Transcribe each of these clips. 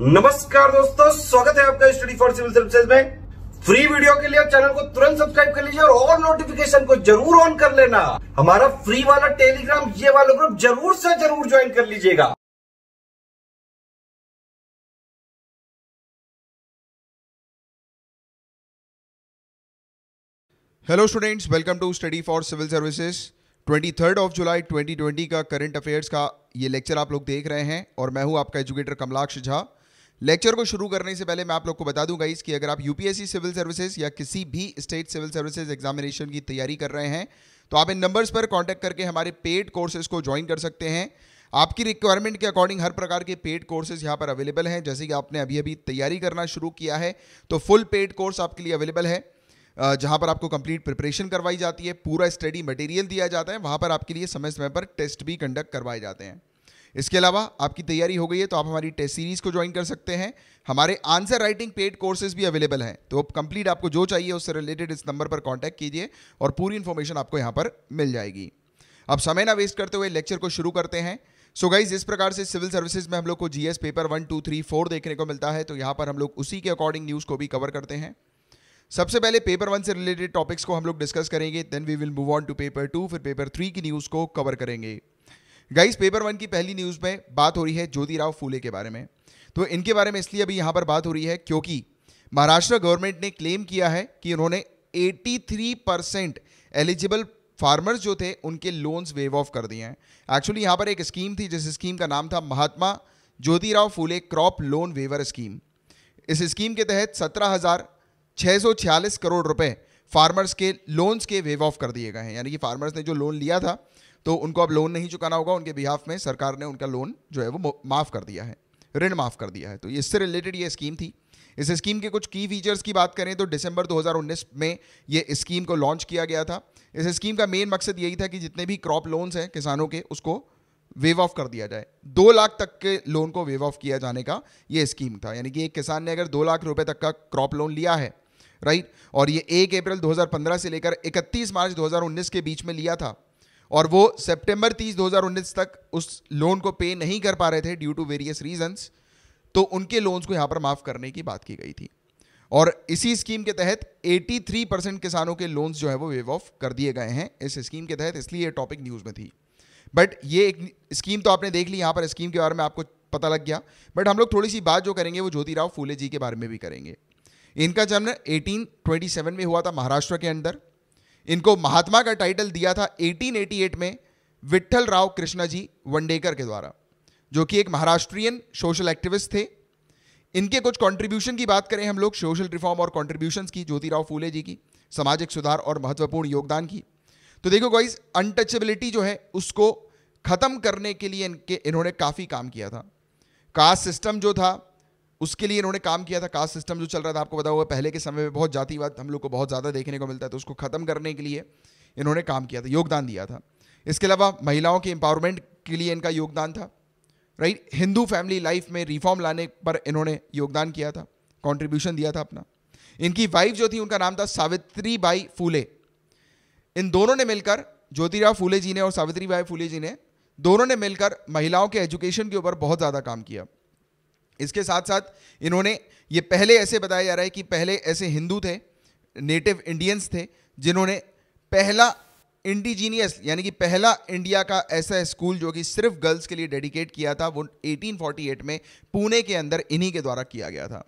नमस्कार दोस्तों स्वागत है आपका स्टडी फॉर सिविल सर्विसेज में फ्री वीडियो के लिए चैनल को तुरंत सब्सक्राइब कर लीजिए और और नोटिफिकेशन को जरूर ऑन कर लेना हमारा फ्री वाला टेलीग्राम ये वाला ग्रुप जरूर से जरूर ज्वाइन कर लीजिएगा hello students welcome to study for civil services twenty third of July 2020 का करंट अफेयर्स का ये लेक्चर आप लोग देख रहे हैं और मैं हूं आपका एजुकेटर कमलाक्ष झा लेक्चर को शुरू करने से पहले मैं आप लोग को बता दूं गाइस कि अगर आप यूपीएससी सिविल सर्विसेज या किसी भी स्टेट सिविल सर्विसेज एग्जामिनेशन की तैयारी कर रहे हैं तो आप इन नंबर्स पर कॉन्टैक्ट करके हमारे पेड कोर्सेज को ज्वाइन कर सकते हैं आपकी रिक्वायरमेंट के अकॉर्डिंग हर प्रकार के पेड कोर्सेज यहाँ पर अवेलेबल हैं जैसे कि आपने अभी अभी तैयारी करना शुरू किया है तो फुल पेड कोर्स आपके लिए अवेलेबल है जहाँ पर आपको कंप्लीट प्रिपरेशन करवाई जाती है पूरा स्टडी मटेरियल दिया जाता है वहाँ पर आपके लिए समय समय पर टेस्ट भी कंडक्ट करवाए जाते हैं इसके अलावा आपकी तैयारी हो गई है तो आप हमारी टेस्ट सीरीज़ को ज्वाइन कर सकते हैं हमारे आंसर राइटिंग पेड कोर्सेज भी अवेलेबल हैं तो कंप्लीट आपको जो चाहिए उससे रिलेटेड इस नंबर पर कॉन्टैक्ट कीजिए और पूरी इन्फॉर्मेशन आपको यहाँ पर मिल जाएगी अब समय ना वेस्ट करते हुए लेक्चर को शुरू करते हैं सो so गाइज इस प्रकार से सिविल सर्विसेज में हम लोग को GS paper one two three four देखने को मिलता है तो यहाँ पर हम लोग उसी के अकॉर्डिंग न्यूज़ को भी कवर करते हैं सबसे पहले पेपर वन से रिलेटेड टॉपिक्स को हम लोग डिस्कस करेंगे then we will move on to paper two फिर पेपर थ्री की न्यूज़ को कवर करेंगे गाइस पेपर वन की पहली न्यूज़ में बात हो रही है ज्योतिराव फूले के बारे में तो इनके बारे में इसलिए अभी यहाँ पर बात हो रही है क्योंकि महाराष्ट्र गवर्नमेंट ने क्लेम किया है कि उन्होंने 83 परसेंट एलिजिबल फार्मर्स जो थे उनके लोन्स वेव ऑफ कर दिए हैं एक्चुअली यहाँ पर एक स्कीम थी जिस स्कीम का नाम था Mahatma Jyotirao Phule crop loan waiver scheme इस स्कीम के तहत सत्रह हज़ार छः सौ छियालीस करोड़ रुपए फार्मर्स के लोन्स के वेव ऑफ कर दिए गए हैं यानी कि फार्मर्स ने जो लोन लिया था तो उनको अब लोन नहीं चुकाना होगा उनके बिहाफ में सरकार ने उनका लोन जो है वो माफ़ कर दिया है ऋण माफ़ कर दिया है तो इससे रिलेटेड ये स्कीम थी इस स्कीम के कुछ की फीचर्स की बात करें तो दिसंबर 2019 में ये स्कीम को लॉन्च किया गया था इस स्कीम का मेन मकसद यही था कि जितने भी क्रॉप लोन्स हैं किसानों के उसको वेव ऑफ कर दिया जाए दो लाख तक के लोन को वेव ऑफ किया जाने का ये स्कीम था यानी कि एक किसान ने अगर दो लाख रुपए तक का क्रॉप लोन लिया है राइट और ये एक अप्रैल 2015 से लेकर 31 मार्च 2019 के बीच में लिया था और वो सितंबर 30 2019 तक उस लोन को पे नहीं कर पा रहे थे ड्यू टू वेरियस रीजंस तो उनके लोन्स को यहां पर माफ़ करने की बात की गई थी और इसी स्कीम के तहत 83 परसेंट किसानों के लोन्स जो है वो वेव ऑफ कर दिए गए हैं इस स्कीम के तहत इसलिए ये टॉपिक न्यूज़ में थी बट ये एक स्कीम तो आपने देख ली यहां पर स्कीम के बारे में आपको पता लग गया बट हम लोग थोड़ी सी बात जो करेंगे वो ज्योतिराव फूले जी के बारे में भी करेंगे इनका जन्म 1827 में हुआ था महाराष्ट्र के अंदर इनको महात्मा का टाइटल दिया था 1888 में विठल राव कृष्णा जी वंडेकर के द्वारा जो कि एक महाराष्ट्रियन सोशल एक्टिविस्ट थे इनके कुछ कंट्रीब्यूशन की बात करें हम लोग सोशल रिफॉर्म और कंट्रीब्यूशंस की ज्योतिराव फूले जी की सामाजिक सुधार और महत्वपूर्ण योगदान की तो देखो गाइज अनटचेबिलिटी जो है उसको ख़त्म करने के लिए इनके इन्होंने काफ़ी काम किया था कास्ट सिस्टम जो था उसके लिए इन्होंने काम किया था कास्ट सिस्टम जो चल रहा था आपको पता पहले के समय में बहुत जातिवाद हम लोग को बहुत ज़्यादा देखने को मिलता है तो उसको ख़त्म करने के लिए इन्होंने काम किया था योगदान दिया था इसके अलावा महिलाओं के एम्पावरमेंट के लिए इनका योगदान था राइट हिंदू फैमिली लाइफ में रिफॉर्म लाने पर इन्होंने योगदान किया था कॉन्ट्रीब्यूशन दिया था अपना इनकी वाइफ जो थी उनका नाम था सावित्री बाई फूले इन दोनों ने मिलकर ज्योतिराव फूले जी ने और सावित्री बाई फूले जी ने दोनों ने मिलकर महिलाओं के एजुकेशन के ऊपर बहुत ज़्यादा काम किया इसके साथ साथ इन्होंने ये पहले ऐसे बताया जा रहा है कि पहले ऐसे हिंदू थे नेटिव इंडियंस थे जिन्होंने पहला इंडिजीनियस यानी कि पहला इंडिया का ऐसा स्कूल जो कि सिर्फ गर्ल्स के लिए डेडिकेट किया था वो 1848 में पुणे के अंदर इन्हीं के द्वारा किया गया था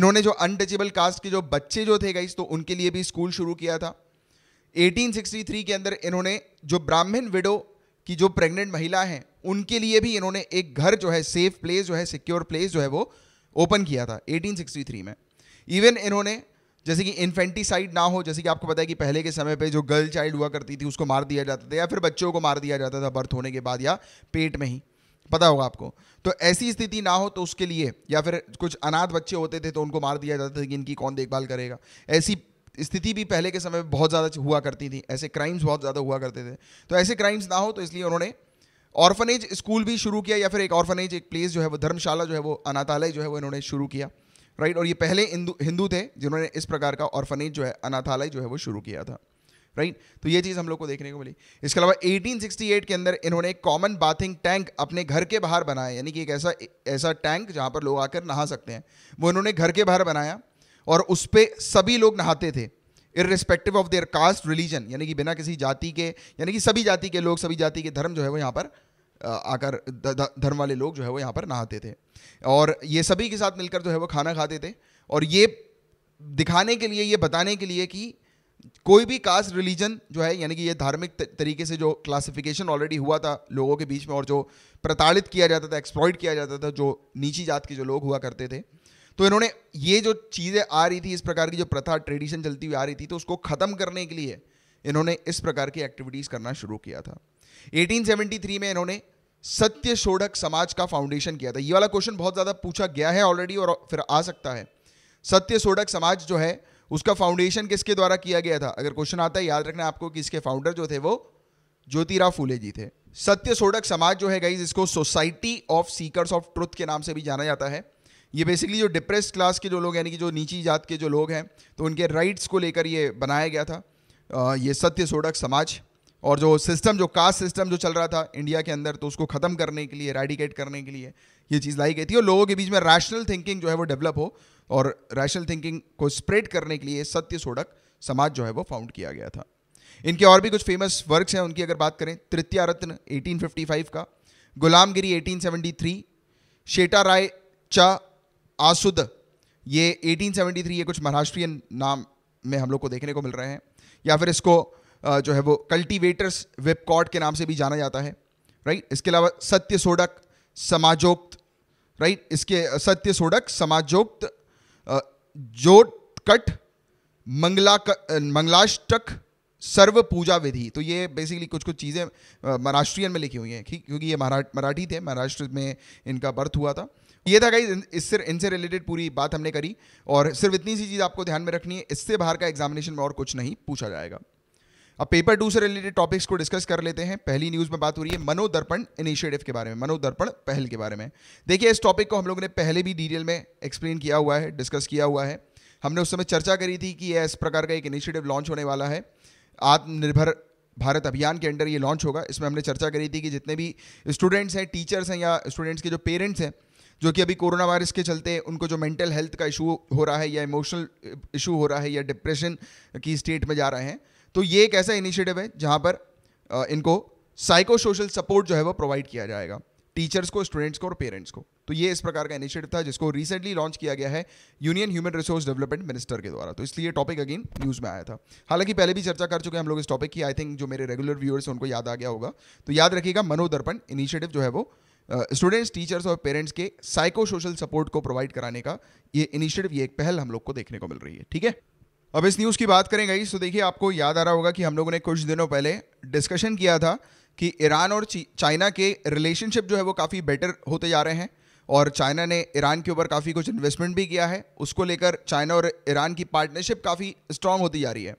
इन्होंने जो अनटचेबल कास्ट के जो बच्चे जो थे गाइस तो उनके लिए भी स्कूल शुरू किया था 1863 के अंदर इन्होंने जो ब्राह्मण विडो की जो प्रेग्नेंट महिला हैं उनके लिए भी इन्होंने एक घर जो है सेफ प्लेस जो है सिक्योर प्लेस जो है वो ओपन किया था 1863 में इवन इन्होंने जैसे कि इन्फेंटिसाइड ना हो जैसे कि आपको पता है कि पहले के समय पे जो गर्ल चाइल्ड हुआ करती थी उसको मार दिया जाता था या फिर बच्चों को मार दिया जाता था बर्थ होने के बाद या पेट में ही पता होगा आपको तो ऐसी स्थिति ना हो तो उसके लिए या फिर कुछ अनाथ बच्चे होते थे तो उनको मार दिया जाता था कि इनकी कौन देखभाल करेगा ऐसी स्थिति भी पहले के समय में बहुत ज़्यादा हुआ करती थी ऐसे क्राइम्स बहुत ज़्यादा हुआ करते थे तो ऐसे क्राइम्स ना हो तो इसलिए उन्होंने ऑर्फनेज स्कूल भी शुरू किया या फिर एक ऑर्फनेज एक प्लेस जो है वो धर्मशाला जो है वो अनाथालय जो है वो इन्होंने शुरू किया राइट और ये पहले हिंदू हिंदू थे जिन्होंने इस प्रकार का ऑर्फनेज जो है अनाथालय जो है वो शुरू किया था राइट तो ये चीज़ हम लोग को देखने को मिली इसके अलावा 1868 के अंदर इन्होंने एक कॉमन बाथिंग टैंक अपने घर के बाहर बनाया यानी कि एक ऐसा ऐसा टैंक जहाँ पर लोग आकर नहा सकते हैं वो इन्होंने घर के बाहर बनाया और उस पर सभी लोग नहाते थे irrespective of their caste religion यानी कि बिना किसी जाति के यानी कि सभी जाति के लोग सभी जाति के धर्म जो है वो यहाँ पर आकर धर्म वाले लोग जो है वो यहाँ पर नहाते थे और ये सभी के साथ मिलकर जो है वो खाना खाते थे और ये दिखाने के लिए ये बताने के लिए कि कोई भी कास्ट रिलीजन जो है यानी कि ये धार्मिक तरीके से जो क्लासिफिकेशन ऑलरेडी हुआ था लोगों के बीच में और जो प्रताड़ित किया जाता था एक्सप्लॉयड किया जाता था जो नीची जात के जो लोग हुआ करते थे तो इन्होंने ये जो चीज़ें आ रही थी इस प्रकार की जो प्रथा ट्रेडिशन चलती हुई आ रही थी तो उसको ख़त्म करने के लिए इन्होंने इस प्रकार की एक्टिविटीज़ करना शुरू किया था 1873 में इन्होंने सत्य शोधक समाज का फाउंडेशन किया था ये वाला क्वेश्चन बहुत ज़्यादा पूछा गया है ऑलरेडी और फिर आ सकता है सत्य शोधक समाज जो है उसका फाउंडेशन किसके द्वारा किया गया था अगर क्वेश्चन आता है याद रखना आपको कि इसके फाउंडर जो थे वो ज्योतिराव फूले जी थे सत्य शोधक समाज जो है गई इसको society of seekers of truth के नाम से भी जाना जाता है ये बेसिकली जो डिप्रेस क्लास के जो लोग यानी कि जो नीची जात के जो लोग हैं तो उनके राइट्स को लेकर ये बनाया गया था ये सत्य सोडक समाज और जो सिस्टम जो कास्ट सिस्टम जो चल रहा था इंडिया के अंदर तो उसको ख़त्म करने के लिए रेडिकेट करने के लिए ये चीज़ लाई गई थी और लोगों के बीच में रैशनल थिंकिंग जो है वो डेवलप हो और रैशनल थिंकिंग को स्प्रेड करने के लिए सत्य सोडक समाज जो है वो फाउंड किया गया था इनके और भी कुछ फेमस वर्क्स हैं उनकी अगर बात करें तृतीय रत्न एटीन का गुलामगिरी एटीन सेवेंटी शेटा राय चा आसुद ये 1873 ये कुछ महाराष्ट्रियन नाम में हम लोग को देखने को मिल रहे हैं या फिर इसको जो है वो कल्टीवेटर्स वेबकॉट के नाम से भी जाना जाता है राइट इसके अलावा सत्य सोडक समाजोक्त राइट इसके सत्य सोडक समाजोक्त जोटकट मंगला मंगलाष्टक सर्व पूजा विधि तो ये बेसिकली कुछ कुछ चीज़ें महाराष्ट्रियन में लिखी हुई हैं ठीक क्योंकि ये मराठी थे महाराष्ट्र में इनका बर्थ हुआ था ये था गाइज इससे इनसे रिलेटेड पूरी बात हमने करी और सिर्फ इतनी सी चीज़ आपको ध्यान में रखनी है इससे बाहर का एग्जामिनेशन में और कुछ नहीं पूछा जाएगा अब पेपर टू से रिलेटेड टॉपिक्स को डिस्कस कर लेते हैं पहली न्यूज़ में बात हो रही है मनोदर्पण इनिशिएटिव के बारे में मनोदर्पण पहल के बारे में देखिए इस टॉपिक को हम लोगों ने पहले भी डिटेल में एक्सप्लेन किया हुआ है डिस्कस किया हुआ है हमने उस समय चर्चा करी थी कि यह इस प्रकार का एक इनिशिएटिव लॉन्च होने वाला है आत्मनिर्भर भारत अभियान के अंडर ये लॉन्च होगा इसमें हमने चर्चा करी थी कि जितने भी स्टूडेंट्स हैं टीचर्स हैं या स्टूडेंट्स के जो पेरेंट्स हैं जो कि अभी कोरोना वायरस के चलते उनको जो मेंटल हेल्थ का इशू हो रहा है या इमोशनल इशू uh, हो रहा है या डिप्रेशन की स्टेट में जा रहे हैं तो ये एक ऐसा इनिशिएटिव है जहाँ पर uh, इनको साइको सोशल सपोर्ट जो है वो प्रोवाइड किया जाएगा टीचर्स को स्टूडेंट्स को और पेरेंट्स को तो ये इस प्रकार का इनिशिएटिव था जिसको रिसेंटली लॉन्च किया गया है union human resource development minister के द्वारा तो इसलिए टॉपिक अगेन न्यूज़ में आया था हालांकि पहले भी चर्चा कर चुके हैं हम लोग इस टॉपिक की आई थिंक जो मेरे रेगुलर व्यूअर्स हैं उनको याद आ गया होगा तो याद रखिएगा मनोदर्पण इनिशिएटिव जो है वो स्टूडेंट्स टीचर्स और पेरेंट्स के साइको सोशल सपोर्ट को प्रोवाइड कराने का ये इनिशिएटिव ये एक पहल हम लोग को देखने को मिल रही है ठीक है अब इस न्यूज़ की बात करें गई तो देखिए आपको याद आ रहा होगा कि हम लोगों ने कुछ दिनों पहले डिस्कशन किया था कि ईरान और चाइना के रिलेशनशिप जो है वो काफ़ी बेटर होते जा रहे हैं और चाइना ने ईरान के ऊपर काफ़ी कुछ इन्वेस्टमेंट भी किया है उसको लेकर चाइना और ईरान की पार्टनरशिप काफ़ी स्ट्रांग होती जा रही है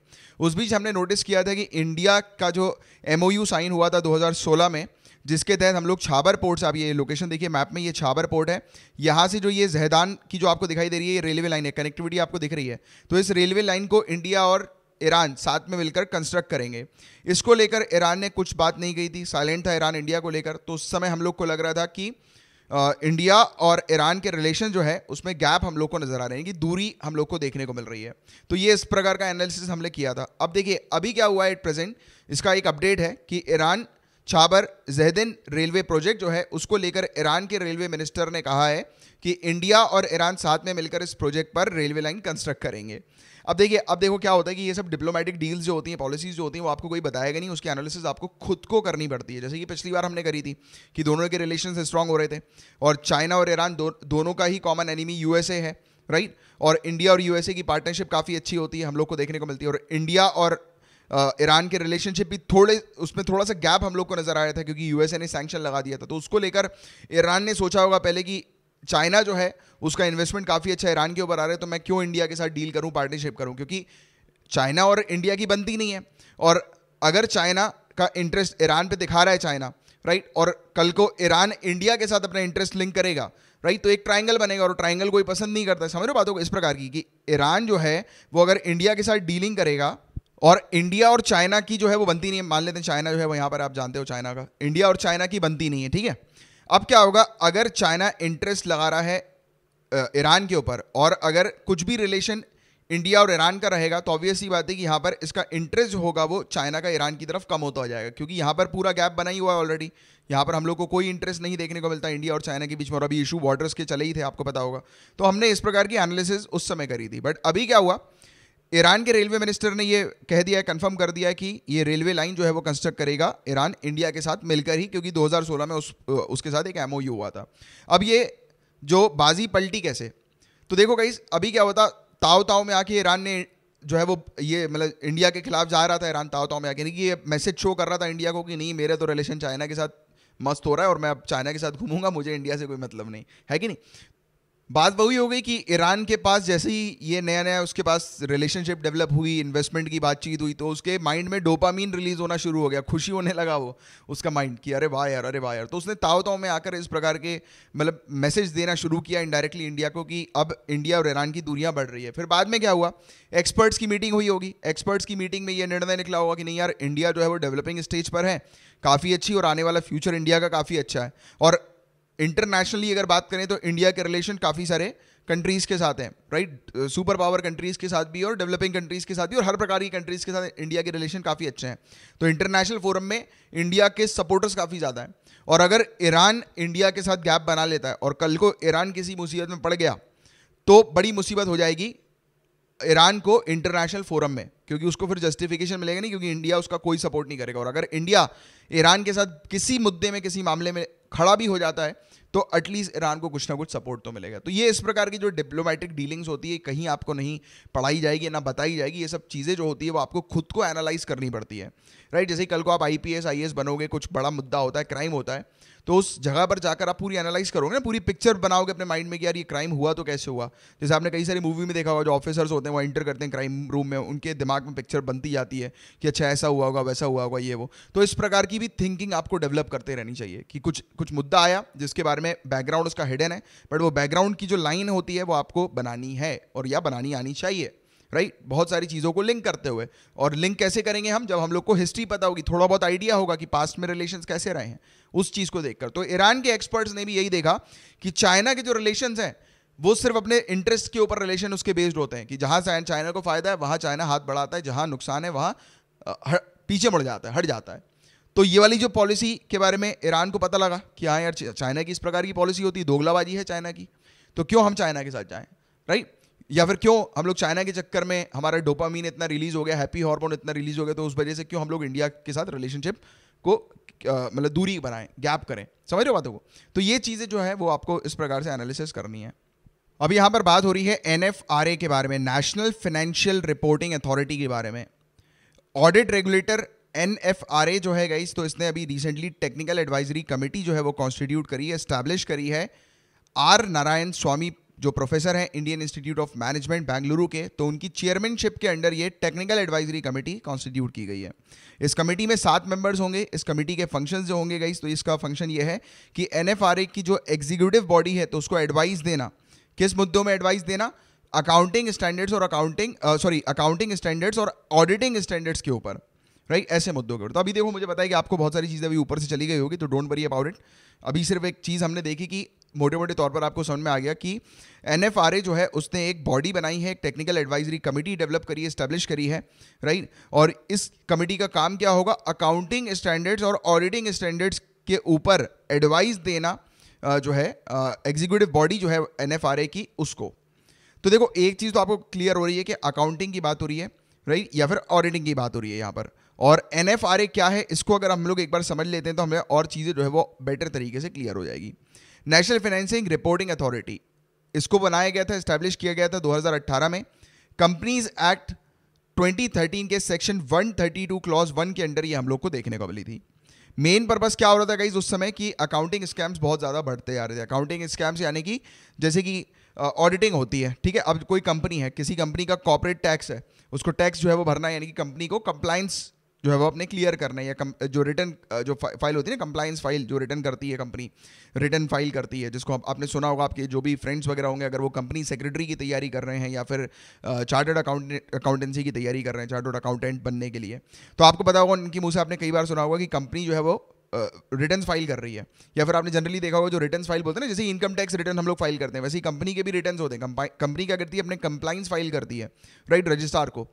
उस बीच हमने नोटिस किया था कि इंडिया का जो एम साइन हुआ था 2016 में जिसके तहत हम लोग छाबर पोर्ट से आप ये लोकेशन देखिए मैप में ये छाबर पोर्ट है यहाँ से जो ये जहदान की जो आपको दिखाई दे रही है ये रेलवे लाइन है कनेक्टिविटी आपको दिख रही है तो इस रेलवे लाइन को इंडिया और ईरान साथ में मिलकर कंस्ट्रक्ट करेंगे इसको लेकर ईरान ने कुछ बात नहीं कही थी साइलेंट था ईरान इंडिया को लेकर तो उस समय हम लोग को लग रहा था कि इंडिया और ईरान के रिलेशन जो है उसमें गैप हम लोग को नज़र आ रहे हैं कि दूरी हम लोग को देखने को मिल रही है तो ये इस प्रकार का एनालिसिस हमने किया था अब देखिए अभी क्या हुआ है एट प्रेजेंट इसका एक अपडेट है कि ईरान छाबर जहदिन रेलवे प्रोजेक्ट जो है उसको लेकर ईरान के रेलवे मिनिस्टर ने कहा है कि इंडिया और ईरान साथ में मिलकर इस प्रोजेक्ट पर रेलवे लाइन कंस्ट्रक्ट करेंगे अब देखिए अब देखो क्या होता है कि ये सब डिप्लोमेटिक डील्स जो होती हैं पॉलिसीज जो होती हैं वो आपको कोई बताएगा नहीं उसकी एनालिसिस आपको खुद को करनी पड़ती है जैसे कि पिछली बार हमने करी थी कि दोनों के रिलेशन स्ट्रांग हो रहे थे और चाइना और ईरान दो, दोनों का ही कॉमन एनिमी यूएसए है राइट और इंडिया और यूएसए की पार्टनरशिप काफ़ी अच्छी होती है हम लोग को देखने को मिलती है और इंडिया और ईरान के रिलेशनशिप भी थोड़े उसमें थोड़ा सा गैप हम लोग को नज़र आ रहा था क्योंकि यूएसए ने सैक्शन लगा दिया था तो उसको लेकर ईरान ने सोचा होगा पहले कि चाइना जो है उसका इन्वेस्टमेंट काफ़ी अच्छा ईरान के ऊपर आ रहा है तो मैं क्यों इंडिया के साथ डील करूँ पार्टनरशिप करूँ क्योंकि चाइना और इंडिया की बनती नहीं है और अगर चाइना का इंटरेस्ट ईरान पे दिखा रहा है चाइना राइट और कल को ईरान इंडिया के साथ अपना इंटरेस्ट लिंक करेगा राइट तो एक ट्राइंगल बनेगा और ट्राइंगल कोई पसंद नहीं करता समझ रहे बातों को इस प्रकार की कि ईरान जो है वो अगर इंडिया के साथ डीलिंग करेगा और इंडिया और चाइना की जो है वो बनती नहीं है मान लेते हैं चाइना जो है वो यहाँ पर आप जानते हो चाइना का इंडिया और चाइना की बनती नहीं है ठीक है अब क्या होगा अगर चाइना इंटरेस्ट लगा रहा है ईरान के ऊपर और अगर कुछ भी रिलेशन इंडिया और ईरान का रहेगा तो ऑब्वियस ही बात है कि यहाँ पर इसका इंटरेस्ट होगा वो चाइना का ईरान की तरफ कम होता जाएगा क्योंकि यहाँ पर पूरा गैप बना ही हुआ है ऑलरेडी यहाँ पर हम लोग को कोई इंटरेस्ट नहीं देखने को मिलता इंडिया और चाइना के बीच में और अभी इशू बॉर्डर्स के चले ही थे आपको पता होगा तो हमने इस प्रकार की एनालिसिस उस समय करी थी बट अभी क्या हुआ ईरान के रेलवे मिनिस्टर ने ये कह दिया है कंफर्म कर दिया है कि ये रेलवे लाइन जो है वो कंस्ट्रक्ट करेगा ईरान इंडिया के साथ मिलकर ही क्योंकि 2016 में उस उसके साथ एक एम हुआ था अब ये जो बाजी पलटी कैसे तो देखो कई अभी क्या होता ताव ताव में आके ईरान ने जो है वो ये मतलब इंडिया के खिलाफ जा रहा था ईरान ताव ताव में आके नहीं कि ये मैसेज शो कर रहा था इंडिया को कि नहीं मेरा तो रिलेशन चाइना के साथ मस्त हो रहा है और मैं अब चाइना के साथ घूमूंगा मुझे इंडिया से कोई मतलब नहीं है कि नहीं बात वही हो गई कि ईरान के पास जैसे ही ये नया नया उसके पास रिलेशनशिप डेवलप हुई इन्वेस्टमेंट की बातचीत हुई तो उसके माइंड में डोपामीन रिलीज होना शुरू हो गया खुशी होने लगा वो उसका माइंड कि अरे वाह यार अरे वाह यार तो उसने ताव ताव में आकर इस प्रकार के मतलब मैसेज देना शुरू किया इनडायरेक्टली इंडिया को कि अब इंडिया और ईरान की दूरियाँ बढ़ रही है फिर बाद में क्या हुआ एक्सपर्ट्स की मीटिंग हुई होगी एक्सपर्ट्स की मीटिंग में यह निर्णय निकला होगा कि नहीं यार इंडिया जो है वो डेवलपिंग स्टेज पर है काफ़ी अच्छी और आने वाला फ्यूचर इंडिया का काफ़ी अच्छा है और इंटरनेशनली अगर बात करें तो इंडिया के रिलेशन काफ़ी सारे कंट्रीज़ के साथ हैं राइट सुपर पावर कंट्रीज़ के साथ भी और डेवलपिंग कंट्रीज़ के साथ भी और हर प्रकार की कंट्रीज़ के साथ इंडिया के रिलेशन काफ़ी अच्छे हैं तो इंटरनेशनल फोरम में इंडिया के सपोर्टर्स काफ़ी ज़्यादा हैं और अगर ईरान इंडिया के साथ गैप बना लेता है और कल को ईरान किसी मुसीबत में पड़ गया तो बड़ी मुसीबत हो जाएगी ईरान को इंटरनेशनल फोरम में क्योंकि उसको फिर जस्टिफिकेशन मिलेगा नहीं क्योंकि इंडिया उसका कोई सपोर्ट नहीं करेगा और अगर इंडिया ईरान के साथ किसी मुद्दे में किसी मामले में खड़ा भी हो जाता है तो एटलीस्ट ईरान को कुछ ना कुछ सपोर्ट तो मिलेगा तो ये इस प्रकार की जो डिप्लोमेटिक डीलिंग्स होती है कहीं आपको नहीं पढ़ाई जाएगी ना बताई जाएगी ये सब चीज़ें जो होती है वो आपको खुद को एनालाइज करनी पड़ती है राइट जैसे कल को आप आई पी बनोगे कुछ बड़ा मुद्दा होता है क्राइम होता है तो उस जगह पर जाकर आप पूरी एनालाइज करोगे ना पूरी पिक्चर बनाओगे अपने माइंड में कि यार ये क्राइम हुआ तो कैसे हुआ जैसे आपने कई सारी मूवी में देखा होगा जो ऑफिसर्स होते हैं वो एंटर करते हैं क्राइम रूम में उनके दिमाग में पिक्चर बनती जाती है कि अच्छा ऐसा हुआ होगा वैसा हुआ होगा ये वो तो इस प्रकार की भी थिंकिंग आपको डेवलप करते रहनी चाहिए कि कुछ कुछ मुद्दा आया जिसके बारे में बैकग्राउंड उसका हिडन है बट वो बैकग्राउंड की जो लाइन होती है वो आपको बनानी है और या बनानी आनी चाहिए राइट बहुत सारी चीज़ों को लिंक करते हुए और लिंक कैसे करेंगे हम जब हम लोग को हिस्ट्री पता होगी थोड़ा बहुत आइडिया होगा कि पास्ट में रिलेशन कैसे रहे हैं उस चीज़ को देखकर तो ईरान के एक्सपर्ट्स ने भी यही देखा कि चाइना के जो रिलेशन हैं वो सिर्फ अपने इंटरेस्ट के ऊपर रिलेशन उसके बेस्ड होते हैं कि जहाँ चाइना को फ़ायदा है वहाँ चाइना हाथ बढ़ाता है जहाँ नुकसान है वहाँ पीछे मुड़ जाता है हट जाता है तो ये वाली जो पॉलिसी के बारे में ईरान को पता लगा कि हाँ यार चाइना की इस प्रकार की पॉलिसी होती है दोगलाबाजी है चाइना की तो क्यों हम चाइना के साथ जाएं राइट या फिर क्यों हम लोग चाइना के चक्कर में हमारा डोपामीन इतना रिलीज हो गया हैप्पी हार्मोन इतना रिलीज हो गया तो उस वजह से क्यों हम लोग इंडिया के साथ रिलेशनशिप को मतलब दूरी बनाएं गैप करें समझ रहे हो बातों को तो ये चीज़ें जो है वो आपको इस प्रकार से एनालिसिस करनी है अब यहाँ पर बात हो रही है एन के बारे में नेशनल फाइनेंशियल रिपोर्टिंग अथॉरिटी के बारे में ऑडिट रेगुलेटर एन जो है गई तो इसने अभी रिसेंटली टेक्निकल एडवाइजरी कमेटी जो है वो कॉन्स्टिट्यूट करी है इस्टेब्लिश करी है आर नारायण स्वामी जो प्रोफेसर हैं Indian Institute of Management Bengaluru के तो उनकी चेयरमैनशिप के अंडर ये टेक्निकल एडवाइजरी कमेटी कॉन्स्टिट्यूट की गई है इस कमेटी में सात मेंबर्स होंगे इस कमेटी के फंक्शंस जो होंगे गई तो इसका फंक्शन ये है कि एन की जो एग्जीक्यूटिव बॉडी है तो उसको एडवाइस देना किस मुद्दों में एडवाइस देना अकाउंटिंग स्टैंडर्ड्स और अकाउंटिंग सॉरी अकाउंटिंग स्टैंडर्ड्स और ऑडिटिंग स्टैंडर्ड्स के ऊपर राइट right? ऐसे मुद्दों के ऊपर तो अभी देखो मुझे बताया कि आपको बहुत सारी चीज़ें अभी ऊपर से चली गई होगी तो डोंट वरी अबाउट इट अभी सिर्फ एक चीज़ हमने देखी कि मोटे मोटे तौर पर आपको समझ में आ गया कि एन जो है उसने एक बॉडी बनाई है एक टेक्निकल एडवाइजरी कमेटी डेवलप करी है इस्टेब्लिश करी है राइट और इस कमेटी का काम क्या होगा अकाउंटिंग स्टैंडर्ड्स और ऑडिटिंग स्टैंडर्ड्स के ऊपर एडवाइस देना जो है एग्जीक्यूटिव बॉडी जो है एन की उसको तो देखो एक चीज़ तो आपको क्लियर हो रही है कि अकाउंटिंग की बात हो रही है राइट या फिर ऑडिटिंग की बात हो रही है यहाँ पर और एन क्या है इसको अगर हम लोग एक बार समझ लेते हैं तो हमें और चीज़ें जो है वो बेटर तरीके से क्लियर हो जाएगी नेशनल फाइनेंसिंग रिपोर्टिंग अथॉरिटी इसको बनाया गया था इस्टेब्लिश किया गया था 2018 में कंपनीज एक्ट 2013 के सेक्शन 132 क्लॉज वन के अंडर ये हम लोग को देखने को मिली थी मेन पर्पज क्या हो रहा था गाइज उस समय कि अकाउंटिंग स्कैम्स बहुत ज़्यादा बढ़ते जा रहे थे अकाउंटिंग स्कैम्स यानी कि जैसे कि ऑडिटिंग होती है ठीक है अब कोई कंपनी है किसी कंपनी का कॉपरेट टैक्स है उसको टैक्स जो है वो भरना है यानी कि कंपनी को कंप्लाइंस जो है वो अपने क्लियर करना है या जो रिटर्न जो फाइल होती है ना कंप्लाइंस फाइल जो रिटर्न करती है कंपनी रिटर्न फाइल करती है जिसको आप, आपने सुना होगा आपके जो भी फ्रेंड्स वगैरह होंगे अगर वो कंपनी सेक्रेटरी की तैयारी कर रहे हैं या फिर चार्टर्ड अकाउंटेंट अकाउंटेंसी की तैयारी कर रहे हैं चार्टर्ड अकाउंटेंट बनने के लिए तो आपको पता होगा उनकी मुँह से आपने कई बार सुना होगा कि कंपनी जो है वो रिटर्न uh, फाइल कर रही है या फिर आपने जनरली देखा होगा जो रिटर्न फाइल बोलते हैं ना जैसे इनकम टैक्स रिटर्न हम लोग फाइल करते हैं वैसे ही कंपनी के भी रिटर्न होते हैं कंपनी क्या करती है अपने कंप्लाइंस फाइल करती है राइट रजिस्ट्रार को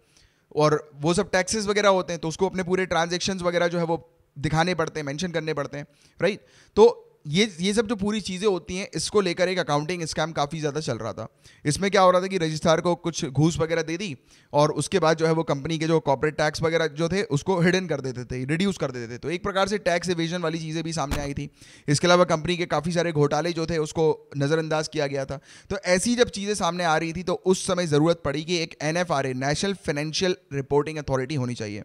और वो सब टैक्सेस वगैरह होते हैं तो उसको अपने पूरे ट्रांजेक्शन वगैरह जो है वो दिखाने पड़ते हैं मैंशन करने पड़ते हैं राइट तो ये ये सब जो पूरी चीज़ें होती हैं इसको लेकर एक अकाउंटिंग स्कैम काफ़ी ज़्यादा चल रहा था इसमें क्या हो रहा था कि रजिस्ट्रार को कुछ घूस वगैरह दे दी और उसके बाद जो है वो कंपनी के जो कॉपोरेट टैक्स वगैरह जो थे उसको हिडन कर देते थे रिड्यूस कर देते थे तो एक प्रकार से टैक्स एविजन वाली चीज़ें भी सामने आई थी इसके अलावा कंपनी के काफ़ी सारे घोटाले जो थे उसको नज़रअंदाज किया गया था तो ऐसी जब चीज़ें सामने आ रही थी तो उस समय ज़रूरत पड़ी कि एक an national financial reporting authority होनी चाहिए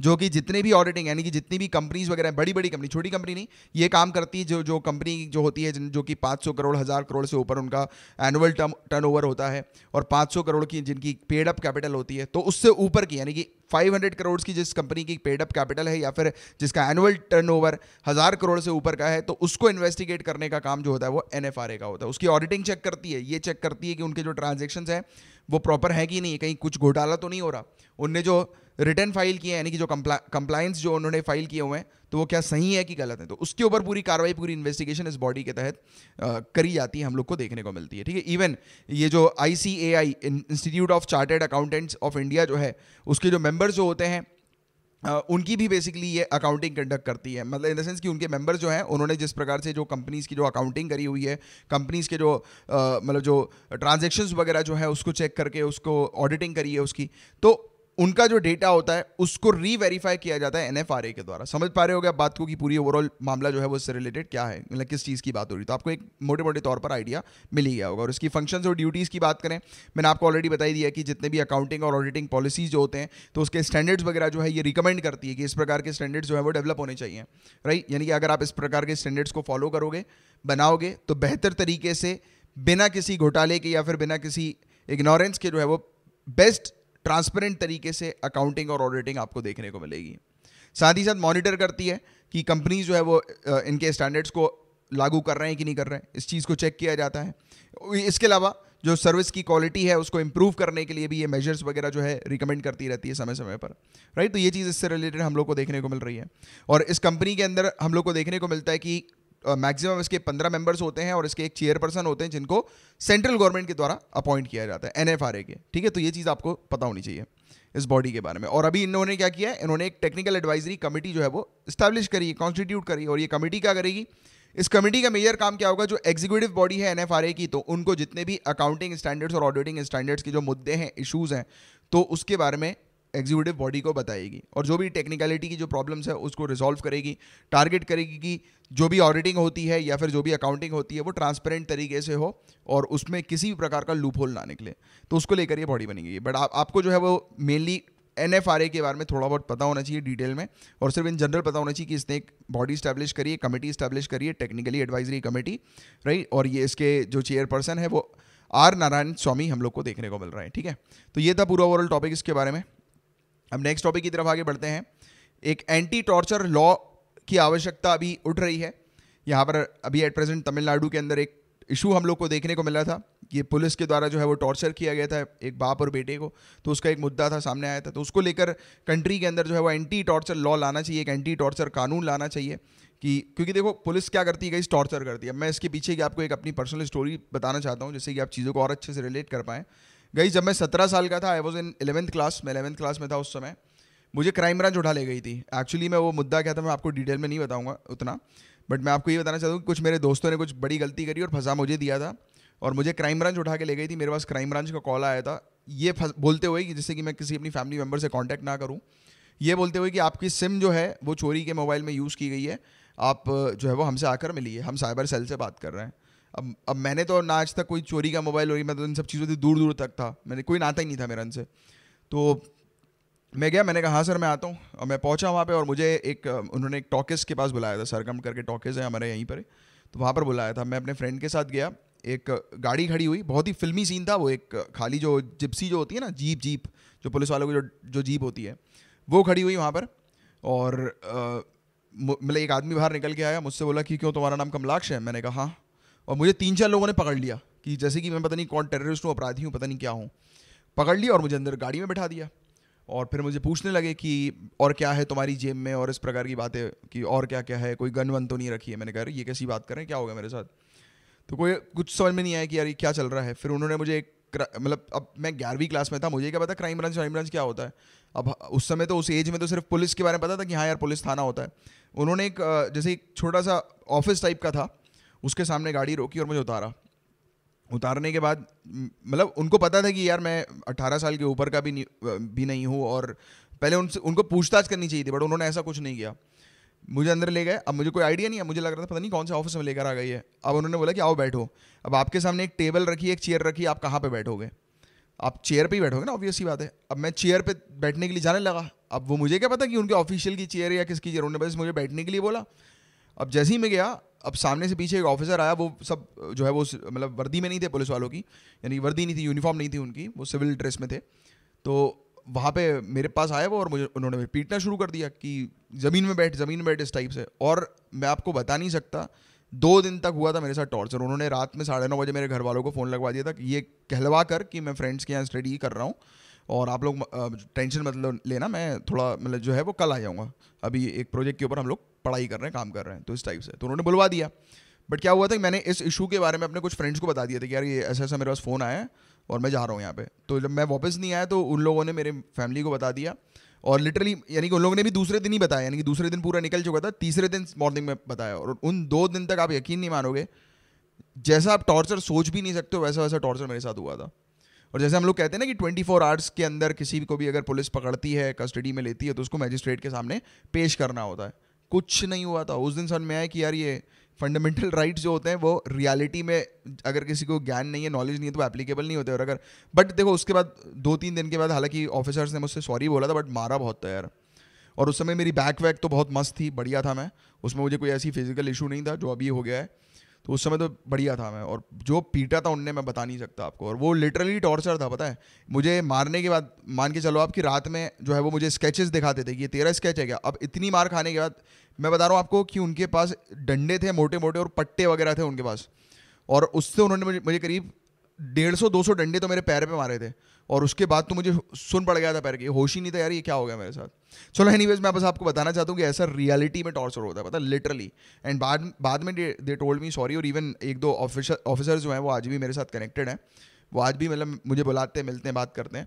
जो कि जितने भी ऑडिटिंग यानी कि जितनी भी कंपनीज वगैरह बड़ी बड़ी कंपनी छोटी कंपनी नहीं ये काम करती है जो जो कंपनी जो होती है जो कि 500 करोड़ हज़ार करोड़ से ऊपर उनका एनुअल टर्म ओवर होता है और 500 करोड़ की जिनकी पेड अप कैपिटल होती है तो उससे ऊपर की यानी कि 500 करोड़ की जिस कंपनी की पेड अप कैपिटल है या फिर जिसका एनुअल टर्न ओवर हज़ार करोड़ से ऊपर का है तो उसको इन्वेस्टिगेट करने का काम जो होता है वो एन का होता है उसकी ऑडिटिंग चेक करती है ये चेक करती है कि उनके जो ट्रांजेक्शन हैं वो प्रॉपर है कि नहीं कहीं कुछ घोटाला तो नहीं हो रहा उनने जो रिटर्न फाइल किए यानी कि जो कंप्लाइंस जो उन्होंने फाइल किए हुए हैं तो वो क्या सही है कि गलत है तो उसके ऊपर पूरी कार्रवाई पूरी इन्वेस्टिगेशन इस बॉडी के तहत करी जाती है हम लोग को देखने को मिलती है ठीक है इवन ये जो I C A I Institute of Chartered Accountants of India जो है उसके जो मेम्बर्स जो होते हैं उनकी भी बेसिकली ये अकाउंटिंग कंडक्ट करती है मतलब इन द सेंस कि उनके मेंबर्स जो हैं उन्होंने जिस प्रकार से जो कंपनीज़ की जो अकाउंटिंग करी हुई है कंपनीज़ के जो मतलब जो ट्रांजेक्शन्स वगैरह जो है उसको चेक करके उसको ऑडिटिंग करी है उसकी तो उनका जो डेटा होता है उसको रीवेरीफाई किया जाता है एनएफआरए के द्वारा समझ पा रहे हो गया बात को कि पूरी ओवरऑल मामला जो है वो इससे रिलेटेड क्या है मतलब किस चीज़ की बात हो रही है तो आपको एक मोटे मोटे तौर पर आइडिया मिल ही गया होगा और इसकी फंक्शंस और ड्यूटीज़ की बात करें मैंने आपको ऑलरेडी बताई दिया कि जितने भी अकाउंटिंग और ऑडिटिंग पॉलिसीज जो होते हैं तो उसके स्टैंडर्ड्स वगैरह जो है ये रिकमेंड करती है कि इस प्रकार के स्टैंडर्ड्स जो है वो डेवलप होने चाहिए राइट यानी कि अगर आप इस प्रकार के स्टैंडर्ड्स को फॉलो करोगे बनाओगे तो बेहतर तरीके से बिना किसी घोटाले के या फिर बिना किसी इग्नोरेंस के जो है वो बेस्ट ट्रांसपेरेंट तरीके से अकाउंटिंग और ऑडिटिंग आपको देखने को मिलेगी साथ ही साथ मॉनिटर करती है कि कंपनीज जो है वो इनके स्टैंडर्ड्स को लागू कर रहे हैं कि नहीं कर रहे हैं इस चीज़ को चेक किया जाता है इसके अलावा जो सर्विस की क्वालिटी है उसको इम्प्रूव करने के लिए भी ये मेजर्स वगैरह जो है रिकमेंड करती रहती है समय समय पर राइट right? तो ये चीज़ इससे रिलेटेड हम लोग को देखने को मिल रही है और इस कंपनी के अंदर हम लोग को देखने को मिलता है कि मैक्सिमम इसके पंद्रह मेंबर्स होते हैं और इसके एक चेयर पर्सन होते हैं जिनको सेंट्रल गवर्नमेंट के द्वारा अपॉइंट किया जाता है एन के ठीक है तो ये चीज़ आपको पता होनी चाहिए इस बॉडी के बारे में और अभी इन्होंने क्या किया है इन्होंने एक टेक्निकल एडवाइजरी कमेटी जो है वो स्टैब्लिश करी है कॉन्स्टिट्यूट करी और ये कमेटी क्या करेगी इस कमेटी का मेजर काम क्या होगा जो एग्जीक्यूटिव बॉडी है एनएफआरए की तो उनको जितने भी अकाउंटिंग स्टैंडर्ड्स और ऑडिटिंग स्टैंडर्ड्स के जो मुद्दे हैं इशूज़ हैं तो उसके बारे में एग्जीक्यूटिव बॉडी को बताएगी और जो भी टेक्निकलिटी की जो प्रॉब्लम्स है उसको रिजॉल्व करेगी टारगेट करेगी कि जो भी ऑडिटिंग होती है या फिर जो भी अकाउंटिंग होती है वो ट्रांसपेरेंट तरीके से हो और उसमें किसी भी प्रकार का लूप होल ना निकले तो उसको लेकर ये बॉडी बनी गई बट आप, आपको जो है वो mainly N F R A के बारे में थोड़ा बहुत पता होना चाहिए डिटेल में और सिर्फ इन जनरल पता होना चाहिए कि इसने एक बॉडी स्टैब्लिश करी है कमेटी स्टैब्लिश करी है टेक्निकली एडवाइजरी कमेटी राइट और ये इसके जो चेयरपर्सन है वो आर नारायण स्वामी हम लोग को देखने को मिल रहा है ठीक है तो ये था पूरा ओवरऑल टॉपिक इसके बारे में हम नेक्स्ट टॉपिक की तरफ आगे बढ़ते हैं एक एंटी टॉर्चर लॉ की आवश्यकता अभी उठ रही है यहाँ पर अभी एट प्रेजेंट तमिलनाडु के अंदर एक इशू हम लोग को देखने को मिला था ये पुलिस के द्वारा जो है वो टॉर्चर किया गया था एक बाप और बेटे को तो उसका एक मुद्दा था सामने आया था तो उसको लेकर कंट्री के अंदर जो है वो एंटी टॉर्चर लॉ लाना चाहिए एक एंटी टॉर्चर कानून लाना चाहिए कि क्योंकि देखो पुलिस क्या करती है कई टॉर्चर करती है मैं इसके पीछे की आपको एक अपनी पर्सनल स्टोरी बताना चाहता हूँ जिससे कि आप चीज़ों को और अच्छे से रिलेट कर पाएँ गई जब मैं सत्रह साल का था I was in eleventh class मैं एलेवंथ क्लास में था उस समय मुझे क्राइम ब्रांच उठा ले गई थी एक्चुअली मैं वो मुद्दा क्या था मैं आपको डिटेल में नहीं बताऊंगा उतना बट मैं आपको ये बताना चाहता हूँ कुछ मेरे दोस्तों ने कुछ बड़ी गलती करी और फंसा मुझे दिया था और मुझे क्राइम ब्रांच उठा के ले गई थी मेरे पास क्राइम ब्रांच का कॉल आया था ये बोलते हुए कि जैसे कि मैं किसी अपनी फैमिली मेम्बर से कॉन्टैक्ट ना करूँ ये बोलते हुए कि आपकी सिम जो है वो चोरी के मोबाइल में यूज़ की गई है आप जो है वो हमसे आकर मिलिए हम साइबर सेल से बात कर रहे हैं अब अब मैंने तो ना आज तक कोई चोरी का मोबाइल वोरी मैं तो इन सब चीज़ों से दूर दूर तक था मैंने कोई नाता ही नहीं था मेरा इनसे तो मैं गया मैंने कहा हाँ सर मैं आता हूँ और मैं पहुँचा वहाँ पर और मुझे एक उन्होंने एक टॉकिस के पास बुलाया था सरगम करके टॉकिस है हमारे यहीं पर तो वहाँ पर बुलाया था मैं अपने फ्रेंड के साथ गया एक गाड़ी खड़ी हुई बहुत ही फिल्मी सीन था वो एक खाली जो जिप्सी जो होती है ना जीप जीप जो पुलिस वालों की जो जो जीप होती है वो खड़ी हुई वहाँ पर और मतलब एक आदमी बाहर निकल के आया मुझसे बोला कि क्यों तुम्हारा नाम कमलाक्ष है मैंने कहा हाँ और मुझे तीन चार लोगों ने पकड़ लिया कि जैसे कि मैं पता नहीं कौन टेररिस्ट हूँ अपराधी हूँ पता नहीं क्या हूँ पकड़ लिया और मुझे अंदर गाड़ी में बैठा दिया और फिर मुझे पूछने लगे कि और क्या है तुम्हारी जेब में और इस प्रकार की बातें कि और क्या क्या है कोई गन वन तो नहीं रखी है मैंने कहा ये कैसी बात करें क्या हो गया मेरे साथ तो कोई कुछ समझ में नहीं आया कि यार ये क्या चल रहा है फिर उन्होंने मुझे एक मतलब अब मैं ग्यारहवीं क्लास में था मुझे क्या पता क्राइम ब्रांच क्राइम ब्रांच क्या होता है अब उस समय तो उस एज में तो सिर्फ पुलिस के बारे में पता था कि हाँ यार पुलिस थाना होता है उन्होंने एक जैसे एक छोटा सा ऑफिस टाइप का था उसके सामने गाड़ी रोकी और मुझे उतारा उतारने के बाद मतलब उनको पता था कि यार मैं 18 साल के ऊपर का भी नहीं भी नहीं हूँ और पहले उनसे उनको पूछताछ करनी चाहिए थी बट उन्होंने ऐसा कुछ नहीं किया मुझे अंदर ले गए अब मुझे कोई आइडिया नहीं है मुझे लग रहा था पता नहीं कौन से ऑफिस में लेकर आ गई है अब उन्होंने बोला कि आओ बैठो अब आपके सामने एक टेबल रखी एक चेयर रखी आप कहाँ पर बैठोगे आप चेयर पर ही बैठोगे ना ऑब्वियस ही बात है अब मैं चेयर पर बैठने के लिए जाने लगा अब वो मुझे क्या पता कि उनके ऑफिशियल की चेयर या किसकी चेयर उन्होंने बस मुझे बैठने के लिए बोला अब जैसे ही मैं गया अब सामने से पीछे एक ऑफिसर आया वो सब जो है वो मतलब वर्दी में नहीं थे पुलिस वालों की यानी वर्दी नहीं थी यूनिफॉर्म नहीं थी उनकी वो सिविल ड्रेस में थे तो वहाँ पे मेरे पास आया वो और मुझे उन्होंने पीटना शुरू कर दिया कि ज़मीन में बैठ ज़मीन में बैठ इस टाइप से और मैं आपको बता नहीं सकता दो दिन तक हुआ था मेरे साथ टॉर्चर उन्होंने रात में साढ़े नौ बजे मेरे घर वालों को फ़ोन लगवा दिया था कि ये कहलवा कर कि मैं फ्रेंड्स के यहाँ स्टडी कर रहा हूँ और आप लोग टेंशन मतलब लेना मैं थोड़ा मतलब जो है वो कल आ जाऊँगा अभी एक प्रोजेक्ट के ऊपर हम लोग पढ़ाई कर रहे हैं काम कर रहे हैं तो इस टाइप से तो उन्होंने बुलवा दिया बट क्या हुआ था कि मैंने इस इशू के बारे में अपने कुछ फ्रेंड्स को बता दिया था कि यार ये ऐसा ऐसा मेरे पास फ़ोन आया है और मैं जा रहा हूँ यहाँ पे तो जब मैं वापस नहीं आया तो उन लोगों ने मेरे फैमिली को बता दिया और लिटरली यानी कि उन लोगों ने भी दूसरे दिन ही बताया यानी कि दूसरे दिन पूरा निकल चुका था तीसरे दिन मॉर्निंग में बताया और उन दो दिन तक आप यकीन नहीं मानोगे जैसा आप टॉर्चर सोच भी नहीं सकते हो वैसा वैसा टॉर्चर मेरे साथ हुआ था और जैसे हम लोग कहते हैं ना कि ट्वेंटी फोर आवर्स के अंदर किसी को भी अगर पुलिस पकड़ती है कस्टडी में लेती है तो उसको मैजिस्ट्रेट के सामने पेश करना होता है कुछ नहीं हुआ था उस दिन समझ में आया कि यार ये फंडामेंटल राइट जो होते हैं वो रियलिटी में अगर किसी को ज्ञान नहीं है नॉलेज नहीं है तो एप्लीकेबल नहीं होते और अगर बट देखो उसके बाद दो तीन दिन के बाद हालांकि ऑफिसर्स ने मुझसे सॉरी बोला था बट मारा बहुत था यार और उस समय मेरी बैक वैक तो बहुत मस्त थी बढ़िया था मैं उसमें मुझे कोई ऐसी फिजिकल इशू नहीं था जो अभी हो गया है तो उस समय तो बढ़िया था मैं और जो पीटा था उनने मैं बता नहीं सकता आपको और वो लिटरली टॉर्चर था पता है मुझे मारने के बाद मान के चलो आप कि रात में जो है वो मुझे स्केचेस दिखाते थे कि ये तेरा स्केच है क्या अब इतनी मार खाने के बाद मैं बता रहा हूँ आपको कि उनके पास डंडे थे मोटे मोटे और पट्टे वगैरह थे उनके पास और उससे उन्होंने मुझे मुझे करीब डेढ़ सौ दो सौ डंडे तो मेरे पैर पर मारे थे और उसके बाद तो मुझे सुन पड़ गया था पैर के होश ही नहीं था यार ये क्या हो गया मेरे साथ चलो एनी मैं बस आपको बताना चाहता हूँ कि ऐसा रियलिटी में टॉर्चर होता है पता लिटरली एंड बाद बाद में दे टोल्ड मी सॉरी और इवन एक दो ऑफिसर ऑफिसर जो हैं वो आज भी मेरे साथ कनेक्टेड हैं वो आज भी मतलब मुझे बुलाते हैं मिलते हैं बात करते हैं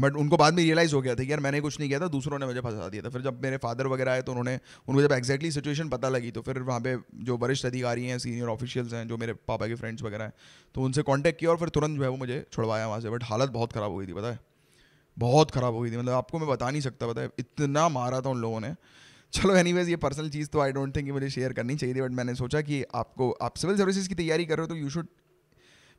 बट उनको बाद में रियलाइज़ हो गया था कि यार मैंने कुछ नहीं किया था दूसरों ने मुझे फंसा दिया था फिर जब मेरे फादर वगैरह आए तो उन्होंने उनको जब एग्जैक्टली सिचुएशन पता लगी तो फिर वहाँ पे जो वरिष्ठ अधिकारी हैं सीनियर ऑफिशियल्स हैं जो मेरे पापा के फ्रेंड्स वगैरह हैं तो उनसे कॉन्टैक्ट किया और फिर तुरंत जो है वो मुझे छुड़वाया वहाँ से बट हालत बहुत ख़राब हो गई थी पता है बहुत ख़राब हो गई थी मतलब आपको मैं बता नहीं सकता पता है इतना मारा था उन लोगों ने चलो एनी ये पर्सनल चीज़ तो आई डोंट थिंक मुझे शेयर करनी चाहिए थी बट मैंने सोचा कि आपको आप सिविल सर्विसेज की तैयारी कर रहे हो तो यू शुड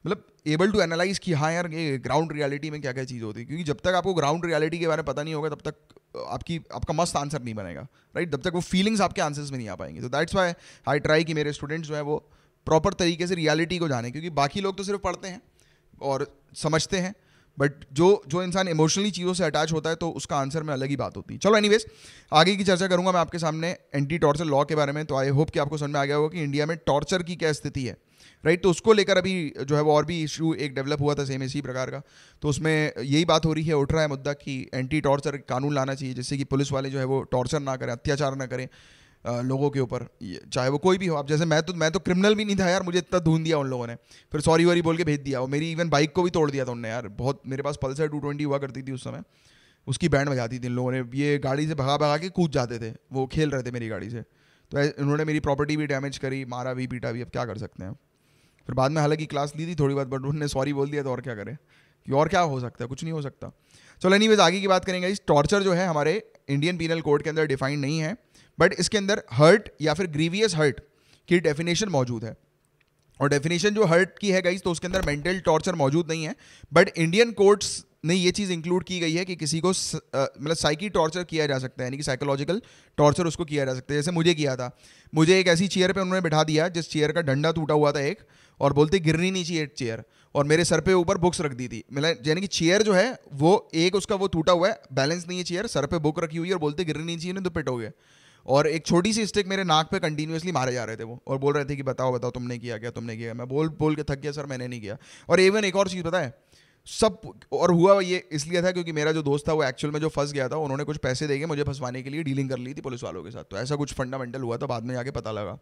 मतलब एबल टू एनालाइज कि हाँ यार ये ग्राउंड रियलिटी में क्या क्या चीज़ होती है क्योंकि जब तक आपको ग्राउंड रियलिटी के बारे में पता नहीं होगा तब तक आपकी आपका मस्त आंसर नहीं बनेगा राइट तब तक वो फीलिंग्स आपके आंसर्स में नहीं आ पाएंगे तो दैट्स वाई आई ट्राई कि मेरे स्टूडेंट्स जो हैं वो प्रॉपर तरीके से रियलिटी को जाने क्योंकि बाकी लोग तो सिर्फ पढ़ते हैं और समझते हैं बट जो जो इंसान इमोशनली चीज़ों से अटैच होता है तो उसका आंसर में अलग ही बात होती है चलो एनीवेज आगे की चर्चा करूंगा मैं आपके सामने एंटी टॉर्चर लॉ के बारे में तो आई होप कि आपको समझ में आ गया होगा कि इंडिया में टॉर्चर की क्या स्थिति है राइट तो उसको लेकर अभी जो है वो और भी इशू एक डेवलप हुआ था सेम इसी प्रकार का तो उसमें यही बात हो रही है उठ रहा है मुद्दा कि एंटी टॉर्चर कानून लाना चाहिए जिससे कि पुलिस वाले जो है वो टॉर्चर ना करें अत्याचार ना करें लोगों के ऊपर चाहे वो कोई भी हो आप जैसे मैं तो मैं तो क्रिमिनल भी नहीं था यार मुझे इतना ढूंढ दिया उन लोगों ने फिर सॉरी वॉरी बोल के भेज दिया और मेरी इवन बाइक को भी तोड़ दिया था उनने यार बहुत मेरे पास पल्सर टू ट्वेंटी हुआ करती थी उस समय उसकी बैंड बजाती थी इन लोगों ने ये गाड़ी से भगा भगा के कूद जाते थे वो खेल रहे थे मेरी गाड़ी से तो उन्होंने मेरी प्रॉपर्टी भी डैमेज करी मारा भी पीटा भी अब क्या कर सकते हैं फिर बाद में हालांकि क्लास ली थी थोड़ी बात बट उन्होंने सॉरी बोल दिया तो और क्या करें कि और क्या हो सकता है कुछ नहीं हो सकता चलो एनी आगे की बात करेंगे इस टॉर्चर जो है हमारे इंडियन पीनल कोड के अंदर डिफाइंड नहीं है बट इसके अंदर हर्ट या फिर ग्रीवियस हर्ट की डेफिनेशन मौजूद है और डेफिनेशन जो हर्ट की है गई तो उसके अंदर मेंटल टॉर्चर मौजूद नहीं है बट इंडियन कोर्ट्स ने ये चीज़ इंक्लूड की गई है कि किसी को मतलब साइकी टॉर्चर किया जा सकता है यानी कि साइकोलॉजिकल टॉर्चर उसको किया जा सकता है जैसे मुझे किया था मुझे एक ऐसी चेयर पे उन्होंने बिठा दिया जिस चेयर का डंडा टूटा हुआ था एक और बोलते गिरनी नहीं चाहिए चेयर और मेरे सर पे ऊपर बुक्स रख दी थी मतलब यानी कि चेयर जो है वो एक उसका वो टूटा हुआ है बैलेंस नहीं है चेयर सर पे बुक रखी हुई है और बोलते गिरनी नहीं चाहिए नहीं हो तो गए और एक छोटी सी स्टिक मेरे नाक पे कंटिन्यूसली मारे जा रहे थे वो और बोल रहे थे कि बताओ बताओ तुमने किया क्या तुमने किया मैं बोल बोल के थक गया सर मैंने नहीं किया और इवन एक और चीज़ बताए सब और हुआ ये इसलिए था क्योंकि मेरा जो दोस्त था वो एक्चुअल में जो फंस गया था उन्होंने कुछ पैसे दे के मुझे फंसवाने के लिए डीलिंग कर ली थी पुलिस वालों के साथ तो ऐसा कुछ फंडामेंटल हुआ था बाद में जाके पता लगा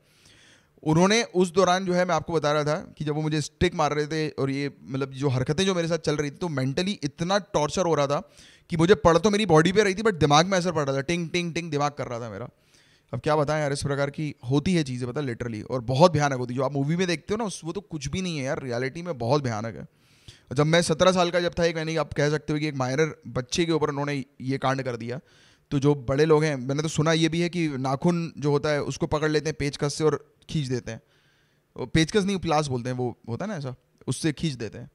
उन्होंने उस दौरान जो है मैं आपको बता रहा था कि जब वो मुझे स्टिक मार रहे थे और ये मतलब जो हरकतें जो मेरे साथ चल रही थी तो मेंटली इतना टॉर्चर हो रहा था कि मुझे पढ़ तो मेरी बॉडी पे रही थी बट दिमाग में असर पड़ रहा था टिंग टिंग टिंग दिमाग कर रहा था मेरा अब क्या बताएं यार इस प्रकार की होती है चीज़ें पता लिटरली और बहुत भयानक होती है जो आप मूवी में देखते हो ना उस वो तो कुछ भी नहीं है यार रियलिटी में बहुत भयानक है जब मैं सत्रह साल का जब था एक यानी आप कह सकते हो कि एक माइनर बच्चे के ऊपर उन्होंने ये कांड कर दिया तो जो बड़े लोग हैं मैंने तो सुना ये भी है कि नाखून जो होता है उसको पकड़ लेते हैं पेचकस से और खींच देते हैं पेचकस नहीं प्लास बोलते हैं वो होता है ना ऐसा उससे खींच देते हैं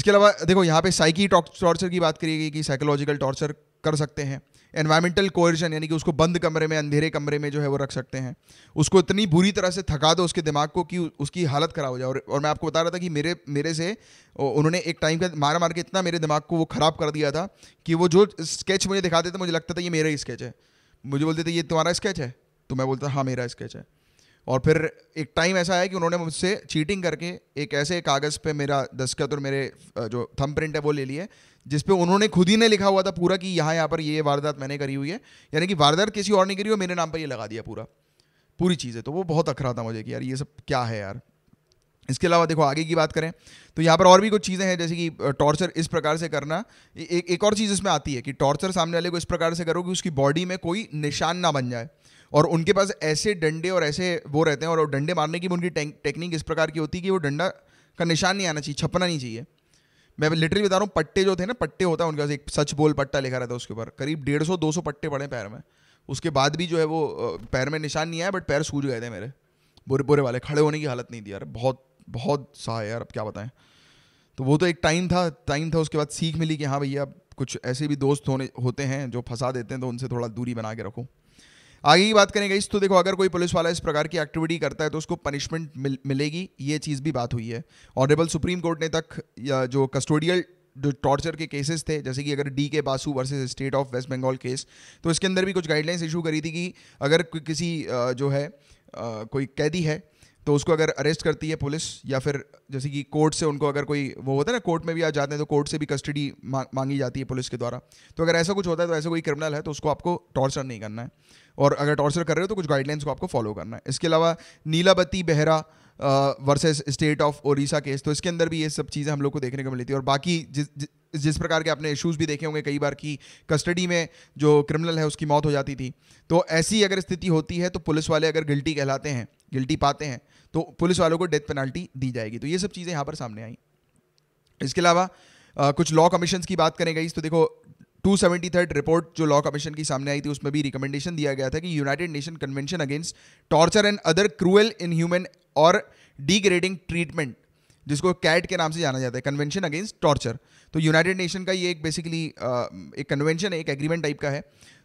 इसके अलावा देखो यहाँ पे साइकी टॉर्चर की बात करी गई कि साइकोलॉजिकल टॉर्चर कर सकते हैं एनवायरमेंटल कोर्जन यानी कि उसको बंद कमरे में अंधेरे कमरे में जो है वो रख सकते हैं उसको इतनी बुरी तरह से थका दो उसके दिमाग को कि उसकी हालत ख़राब हो जाए और, और मैं आपको बता रहा था कि मेरे मेरे से उन्होंने एक टाइम का मार मार के इतना मेरे दिमाग को वो ख़राब कर दिया था कि वो जो स्केच मुझे दिखाते थे मुझे लगता था ये मेरा ही स्केच है मुझे बोलते थे ये तुम्हारा स्केच है तो मैं बोलता हाँ मेरा स्केच है और फिर एक टाइम ऐसा आया कि उन्होंने मुझसे चीटिंग करके एक ऐसे कागज़ पे मेरा दस्खत और मेरे जो थम प्रिंट है वो ले लिए जिसपे उन्होंने खुद ही ने लिखा हुआ था पूरा कि यहाँ यहाँ पर ये वारदात मैंने करी हुई है यानी कि वारदात किसी और ने करी और मेरे नाम पर ये लगा दिया पूरा पूरी चीज़ है तो वो बहुत अखरा था मुझे कि यार ये सब क्या है यार इसके अलावा देखो आगे की बात करें तो यहाँ पर और भी कुछ चीज़ें हैं जैसे कि टॉर्चर इस प्रकार से करना एक एक और चीज़ इसमें आती है कि टॉर्चर सामने वाले को इस प्रकार से करो कि उसकी बॉडी में कोई निशान ना बन जाए और उनके पास ऐसे डंडे और ऐसे वो रहते हैं और डंडे मारने की उनकी टेक्निक इस प्रकार की होती है कि वो डंडा का निशान नहीं आना चाहिए छपना नहीं चाहिए मैं लिटरली बता रहा हूँ पट्टे जो थे ना पट्टे होता है उनके पास एक सच बोल पट्टा लिखा रहता है उसके ऊपर करीब डेढ़ सौ दो सौ पट्टे पड़े पैर में उसके बाद भी जो है वो पैर में निशान नहीं आया बट पैर सूझ गए थे मेरे बुरे बुरे वाले खड़े होने की हालत नहीं थी यार बहुत बहुत सहा यार अब क्या बताएं तो वो तो एक टाइम था टाइम था उसके बाद सीख मिली कि हाँ भैया कुछ ऐसे भी दोस्त होने होते हैं जो फंसा देते हैं तो उनसे थोड़ा दूरी बना के रखो आगे की बात करेंगे इस तो देखो अगर कोई पुलिस वाला इस प्रकार की एक्टिविटी करता है तो उसको पनिशमेंट मिल, मिलेगी ये चीज़ भी बात हुई है ऑनरेबल सुप्रीम कोर्ट ने तक या जो कस्टोडियल जो टॉर्चर के केसेस थे जैसे कि अगर D K Basu versus state of West Bengal case तो इसके अंदर भी कुछ गाइडलाइंस इशू करी थी कि अगर किसी जो है कोई कैदी है तो उसको अगर अरेस्ट करती है पुलिस या फिर जैसे कि कोर्ट से उनको अगर कोई वो होता है ना कोर्ट में भी आ जाते हैं तो कोर्ट से भी कस्टडी मांगी जाती है पुलिस के द्वारा तो अगर ऐसा कुछ होता है तो ऐसा कोई क्रिमिनल है तो उसको आपको टॉर्चर नहीं करना है और अगर टॉर्चर कर रहे हो तो कुछ गाइडलाइंस को आपको फॉलो करना है इसके अलावा Nilabati Behera versus state of Orissa case तो इसके अंदर भी ये सब चीज़ें हम लोग को देखने को मिली थी और बाकी जिस जि, जिस प्रकार के आपने इश्यूज भी देखे होंगे कई बार की कस्टडी में जो क्रिमिनल है उसकी मौत हो जाती थी तो ऐसी अगर स्थिति होती है तो पुलिस वाले अगर गिल्टी कहलाते हैं गिल्टी पाते हैं तो पुलिस वालों को डेथ पेनल्टी दी जाएगी तो ये सब चीज़ें यहाँ पर सामने आई इसके अलावा कुछ लॉ कमीशन की बात करें गई तो देखो टू सेवेंटी थर्ड रिपोर्ट जो लॉ कमीशन की सामने आई थी उसमें भी रिकमेंडेशन दिया गया था कि united nation convention against torture and other cruel inhuman और डिग्रेडिंग ट्रीटमेंट जिसको कैट के नाम से जाना जाता है कन्वेंशन अगेंस्ट टॉर्चर तो यूनाइटेड नेशन का ये एक बेसिकली एक कन्वेंशन है एक एग्रीमेंट टाइप का है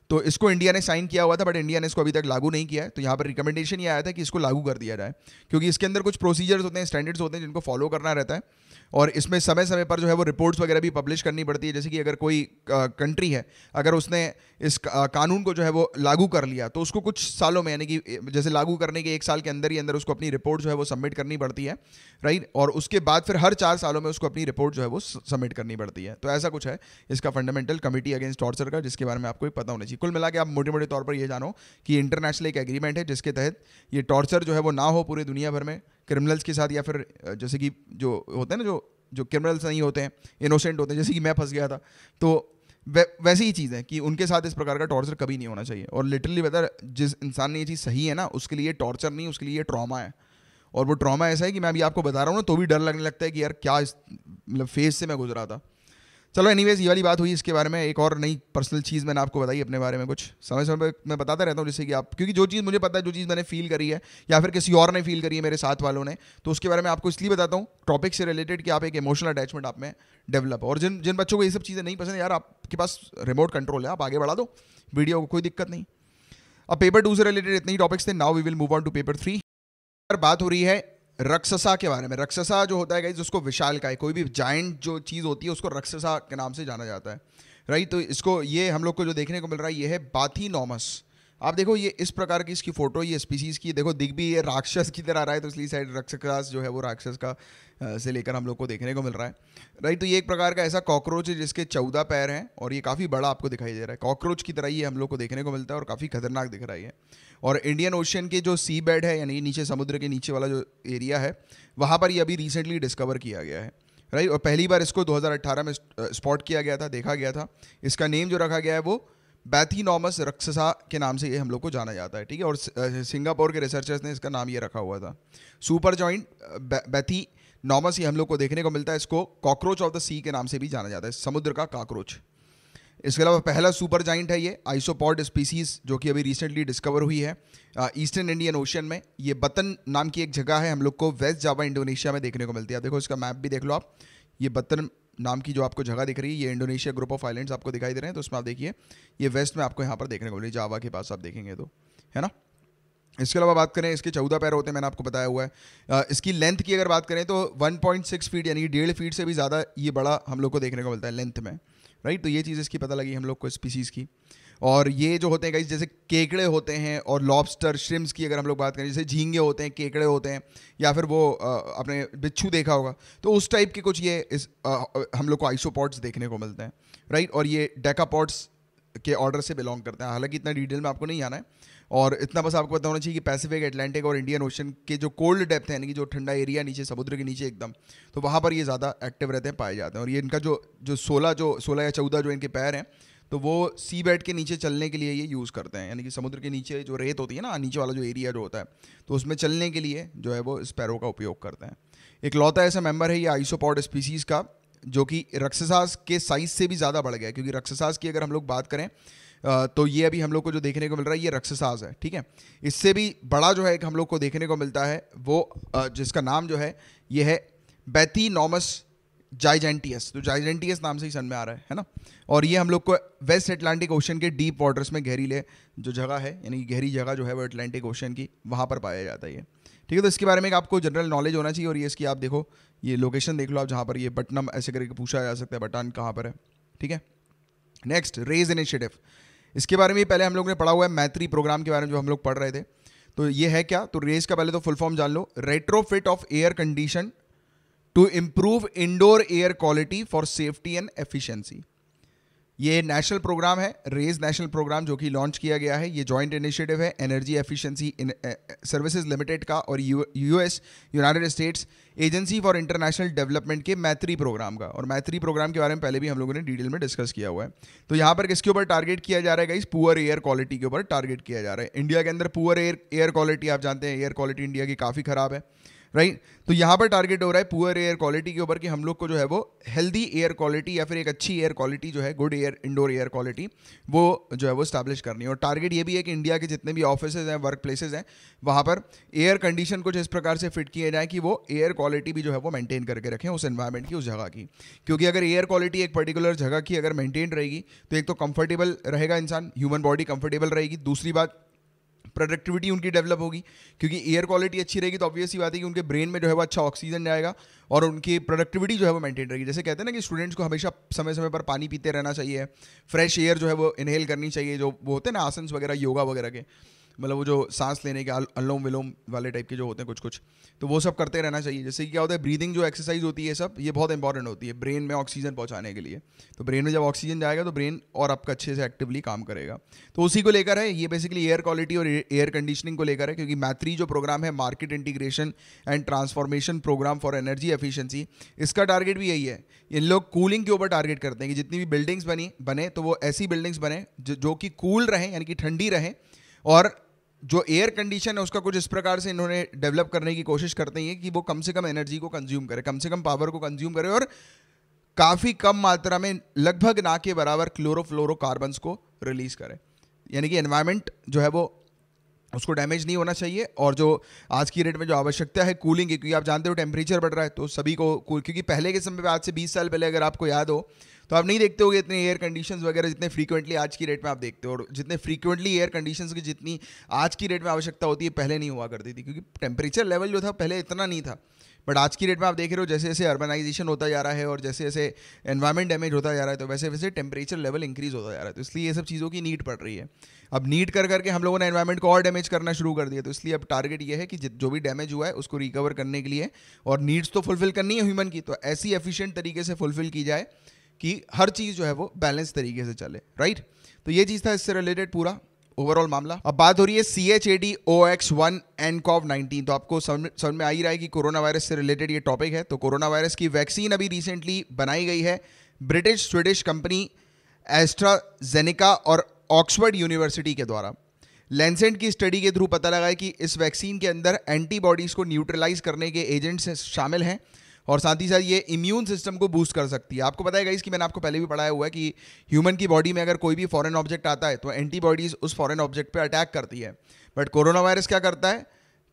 तो इसको इंडिया ने साइन किया हुआ था बट इंडिया ने इसको अभी तक लागू नहीं किया है तो यहाँ पर रिकमेंडेशन ये आया था कि इसको लागू कर दिया जाए क्योंकि इसके अंदर कुछ प्रोसीजर्स होते हैं स्टैंडर्ड्स होते हैं जिनको फॉलो करना रहता है और इसमें समय समय पर जो है वो रिपोर्ट्स वगैरह भी पब्लिश करनी पड़ती है जैसे कि अगर कोई कंट्री है अगर उसने इस कानून को जो है वो लागू कर लिया तो उसको कुछ सालों में यानी कि जैसे लागू करने के एक साल के अंदर ही अंदर उसको अपनी रिपोर्ट जो है वो सबमिट करनी पड़ती है राइट और उसके बाद फिर हर चार सालों में उसको अपनी रिपोर्ट जो है वो सबमिट करनी पड़ती है तो ऐसा कुछ है इसका फंडामेंटल कमिटी अगेंस्ट टॉर्चर का जिसके बारे में आपको पता होना चाहिए कुल मिला आप मोटे मोटे तौर पर यह जानो कि इंटरनेशनल एक एग्रीमेंट है जिसके तहत ये टॉर्चर जो है वो ना हो पूरे दुनिया भर में क्रिमिनल्स के साथ या फिर जैसे कि जो होते हैं ना जो जो क्रिमिनल्स नहीं होते हैं इनोसेंट होते हैं जैसे कि मैं फंस गया था तो वै, वैसे ही चीज़ है कि उनके साथ इस प्रकार का टॉर्चर कभी नहीं होना चाहिए और लिटरली बता जिस इंसान ने ये चीज़ सही है ना उसके लिए टॉर्चर नहीं उसके लिए ट्रामा है और वो ट्रामा ऐसा है कि मैं अभी आपको बता रहा हूँ ना तो भी डर लगने लगता है कि यार क्या इस मतलब फेज से मैं गुजरा था चलो एनीवेज ये वाली बात हुई इसके बारे में एक और नई पर्सनल चीज़ मैंने आपको बताई अपने बारे में कुछ समय समय पर मैं बताता रहता हूँ जैसे कि आप क्योंकि जो चीज़ मुझे पता है जो चीज़ मैंने फील करी है या फिर किसी और ने फील करी है मेरे साथ वालों ने तो उसके बारे में आपको इसलिए बताता हूँ टॉपिक से रिलेटेड कि आप एक इमोशनल अटैचमेंट आप में डेवलप और जिन जिन बच्चों को ये सब चीज़ें नहीं पसंद यार आपके पास रिमोट कंट्रोल है आप आगे बढ़ा दो वीडियो को कोई दिक्कत नहीं अब पेपर टू से रिलेटेड इतने ही टॉपिक्स थे now we will move on to paper three बात हो रही है रक्षसा के बारे में रक्षसा जो होता है गाइज उसको विशाल का है कोई भी जाइंट जो चीज़ होती है उसको रक्षसा के नाम से जाना जाता है राइट तो इसको ये हम लोग को जो देखने को मिल रहा है ये है बाथी नॉमस आप देखो ये इस प्रकार की इसकी फ़ोटो ये स्पीसीज की देखो दिख भी ये राक्षस की तरह आ रहा है तो इसलिए साइड रक्षस जो है वो राक्षस का से लेकर हम लोग को देखने को मिल रहा है राइट तो ये एक प्रकार का ऐसा कॉकरोच है जिसके चौदह पैर हैं और ये काफ़ी बड़ा आपको दिखाई दे रहा है कॉकरोच की तरह ये हम लोग को देखने को मिलता है और काफ़ी खतरनाक दिख रहा है और इंडियन ओशन के जो सी बेड है यानी नीचे समुद्र के नीचे वाला जो एरिया है वहाँ पर ये अभी रिसेंटली डिस्कवर किया गया है राइट और पहली बार इसको दो में स्पॉट किया गया था देखा गया था इसका नेम जो रखा गया है वो बैथीनॉमस रक्सा के नाम से ये हम लोग को जाना जाता है ठीक है और सिंगापुर के रिसर्चर्स ने इसका नाम ये रखा हुआ था सुपर जॉइंट बैथी नॉमस ये हम लोग को देखने को मिलता है इसको कॉकरोच ऑफ द सी के नाम से भी जाना जाता है समुद्र का काकरोच इसके अलावा पहला सुपर जाइंट है ये आइसोपॉड स्पीसीज जो कि अभी रिसेंटली डिस्कवर हुई है ईस्टर्न इंडियन ओशन में ये बतन नाम की एक जगह है हम लोग को वेस्ट जावा इंडोनेशिया में देखने को मिलती है देखो इसका मैप भी देख लो आप ये बतन नाम की जो आपको जगह दिख रही है ये इंडोनेशिया ग्रुप ऑफ आइलैंड्स आपको दिखाई दे रहे हैं तो उसमें आप देखिए ये वेस्ट में आपको यहाँ पर देखने को मिली जावा के पास आप देखेंगे तो है ना इसके अलावा बात करें इसके चौदह पैर होते हैं मैंने आपको बताया हुआ है इसकी लेंथ की अगर बात करें तो 1.6 फीट यानी डेढ़ फीट से भी ज़्यादा ये बड़ा हम लोग को देखने को मिलता है लेंथ में राइट तो ये चीज़ इसकी पता लगी हम लोग को स्पीसीज़ की और ये जो होते हैं गाइज जैसे केकड़े होते हैं और लॉबस्टर श्रिम्स की अगर हम लोग बात करें जैसे झींगे होते हैं केकड़े होते हैं या फिर वो अपने बिच्छू देखा होगा तो उस टाइप के कुछ ये इस हम लोग को आइसोपॉट्स देखने को मिलते हैं राइट और ये पॉट्स के ऑर्डर से बिलोंग करते हैं हालांकि इतना डिटेल में आपको नहीं आना है और इतना बस आपको पता होना चाहिए कि पैसिफिक एटलांटिक और इंडियन ओशन के जो कोल्ड डेप्थ है यानी कि जो ठंडा एरिया नीचे समुद्र के नीचे एकदम तो वहाँ पर ये ज़्यादा एक्टिव रहते हैं पाए जाते हैं और ये इनका जो जो सोलह जो सोलह या चौदह जो इनके पैर हैं तो वो सी बेड के नीचे चलने के लिए ये यूज़ करते हैं यानी कि समुद्र के नीचे जो रेत होती है ना नीचे वाला जो एरिया जो होता है तो उसमें चलने के लिए जो है वो स्पैरो का उपयोग करते हैं एक लौता ऐसा मेंबर है ये आइसोपॉड स्पीसीज़ का जो कि रक्षसास के साइज़ से भी ज़्यादा बढ़ गया क्योंकि रक्षसास की अगर हम लोग बात करें तो ये अभी हम लोग को जो देखने को मिल रहा है ये रक्षसाज है ठीक है इससे भी बड़ा जो है एक हम लोग को देखने को मिलता है वो जिसका नाम जो है ये है बैती नॉमस जाइजेंटियस तो जाइजेंटियस नाम से ही सन में आ रहा है है ना और ये हम लोग को वेस्ट अटलांटिक ओशन के डीप वाटर्स में गहरीले जो जगह है यानी गहरी जगह जो है वो अटलांटिक ओशन की वहाँ पर पाया जाता है ये ठीक है तो इसके बारे में आपको जनरल नॉलेज होना चाहिए और ये इसकी आप देखो ये लोकेशन देख लो आप जहाँ पर ये बटनम ऐसे करके पूछा जा सकता है बटान कहाँ पर है ठीक है नेक्स्ट रेज इनिशिएटिव इसके बारे में पहले हम लोग ने पढ़ा हुआ है मैत्री प्रोग्राम के बारे में जो हम लोग पढ़ रहे थे तो ये है क्या तो रेस का पहले तो फुल फॉर्म जान लो retrofit of air condition to improve indoor air quality for safety and efficiency ये नेशनल प्रोग्राम है रेज नेशनल प्रोग्राम जो कि लॉन्च किया गया है ये जॉइंट इनिशिएटिव है एनर्जी एफिशिएंसी सर्विसेज लिमिटेड का और US United States Agency for International Development के मैत्री प्रोग्राम का और मैत्री प्रोग्राम के बारे में पहले भी हम लोगों ने डिटेल में डिस्कस किया हुआ है तो यहाँ पर किसके ऊपर टारगेट किया जा रहा है इस पुअर एयर क्वालिटी के ऊपर टारगेट किया जा रहा है इंडिया के अंदर पुअर एयर एयर क्वालिटी आप जानते हैं एयर क्वालिटी इंडिया की काफ़ी ख़राब है राइट तो यहाँ पर टारगेट हो रहा है पुअर एयर क्वालिटी के ऊपर कि हम लोग को जो है वो हेल्दी एयर क्वालिटी या फिर एक अच्छी एयर क्वालिटी जो है good air indoor air quality वो जो है वो स्टैब्लिश करनी है और टारगेट ये भी है कि इंडिया के जितने भी ऑफिस हैं वर्क प्लेसेज हैं वहाँ पर एयर कंडीशन कुछ इस प्रकार से फिट किए जाए कि वो एयर क्वालिटी भी जो है वो मेनटेन करके रखें उस एन्वायरमेंट की उस जगह की क्योंकि अगर एयर क्वालिटी एक पर्टिकुलर जगह की अगर मेनटेन रहेगी तो एक तो कंफर्टेबल रहेगा इंसान ह्यूमन बॉडी कंफर्टेबल रहेगी दूसरी बात प्रोडक्टिविटी उनकी डेवलप होगी क्योंकि एयर क्वालिटी अच्छी रहेगी तो ऑब्वियस ही बात है कि उनके ब्रेन में जो है वो अच्छा ऑक्सीजन जाएगा और उनकी प्रोडक्टिविटी जो है वो मेंटेन रहेगी जैसे कहते हैं ना कि स्टूडेंट्स को हमेशा समय समय पर पानी पीते रहना चाहिए फ्रेश एयर जो है वो इनहेल करनी चाहिए जो वो होते हैं ना आसन वगैरह योगा वगैरह के मतलब वो जो सांस लेने के अलोम विलोम वाले टाइप के जो होते हैं कुछ कुछ तो वो सब करते रहना चाहिए जैसे कि क्या होता है ब्रीदिंग जो एक्सरसाइज होती है सब ये बहुत इंपॉर्टेंट होती है ब्रेन में ऑक्सीजन पहुंचाने के लिए तो ब्रेन में जब ऑक्सीजन जाएगा तो ब्रेन और आपका अच्छे से एक्टिवली काम करेगा तो उसी को लेकर है ये बेसिकली एयर क्वालिटी और एयर कंडीशनिंग को लेकर है क्योंकि मैत्री जो प्रोग्राम है market integration and transformation programme for energy efficiency इसका टारगेट भी यही है इन लोग कूलिंग के ऊपर टारगेट करते हैं कि जितनी भी बिल्डिंग्स बनी बने तो वो ऐसी बिल्डिंग्स बने जो कि कूल रहें यानी कि ठंडी रहें और जो एयर कंडीशन है उसका कुछ इस प्रकार से इन्होंने डेवलप करने की कोशिश करते हैं कि वो कम से कम एनर्जी को कंज्यूम करे कम से कम पावर को कंज्यूम करे और काफ़ी कम मात्रा में लगभग ना के बराबर क्लोरोफ्लोरोकार्बन्स को रिलीज़ करे यानी कि एनवायरमेंट जो है वो उसको डैमेज नहीं होना चाहिए और जो आज की रेट में जो आवश्यकता है कूलिंग की क्योंकि आप जानते हो टेम्परेचर बढ़ रहा है तो सभी को क्योंकि पहले के समय पर आज से 20 साल पहले अगर आपको याद हो तो आप नहीं देखते हो इतने एयर कंडीशन वगैरह जितने फ्रीक्वेंटली आज की डेट में आप देखते हो और जितने फ्रीक्वेंटली एयर कंडीशन की जितनी आज की डेट में आवश्यकता होती है पहले नहीं हुआ करती थी क्योंकि टेम्परेचर लेवल जो था पहले इतना नहीं था बट आज की डेट में आप देख रहे हो जैसे जैसे अर्बनाइजेशन होता जा रहा है और जैसे जैसे एनवायरमेंट डैमेज होता जा रहा है तो वैसे वैसे टेम्परेचर लेवल इंक्रीज होता जा रहा है तो इसलिए ये सब चीज़ों की नीड पड़ रही है अब नीड कर करके हम लोगों ने एनवायरमेंट को और डैमेज करना शुरू कर दिया तो इसलिए अब टारगेट ये है कि जो भी डैमेज हुआ है उसको रिकवर करने के लिए और नीड्स तो फुलफिल करनी है ह्यूमन की तो ऐसी एफिशिएंट तरीके से फुलफिल की जाए कि हर चीज़ जो है वो बैलेंस तरीके से चले राइट तो ये चीज़ था इससे रिलेटेड पूरा ओवरऑल मामला अब बात हो रही है C H A D O X one and CoV nineteen तो आपको समझ में आ ही रहा है कि कोरोना वायरस से रिलेटेड ये टॉपिक है तो कोरोना वायरस की वैक्सीन अभी रिसेंटली बनाई गई है ब्रिटिश स्वीडिश कंपनी एस्ट्राजेनिका और ऑक्सफर्ड यूनिवर्सिटी के द्वारा लेंसेंट की स्टडी के थ्रू पता लगा है कि इस वैक्सीन के अंदर एंटीबॉडीज़ को न्यूट्रलाइज करने के एजेंट्स शामिल हैं और साथ ही साथ ये इम्यून सिस्टम को बूस्ट कर सकती है आपको पता है कि मैंने आपको पहले भी पढ़ाया हुआ है कि ह्यूमन की बॉडी में अगर कोई भी फॉरेन ऑब्जेक्ट आता है तो एंटीबॉडीज़ उस फॉरेन ऑब्जेक्ट पर अटैक करती है बट कोरोना वायरस क्या करता है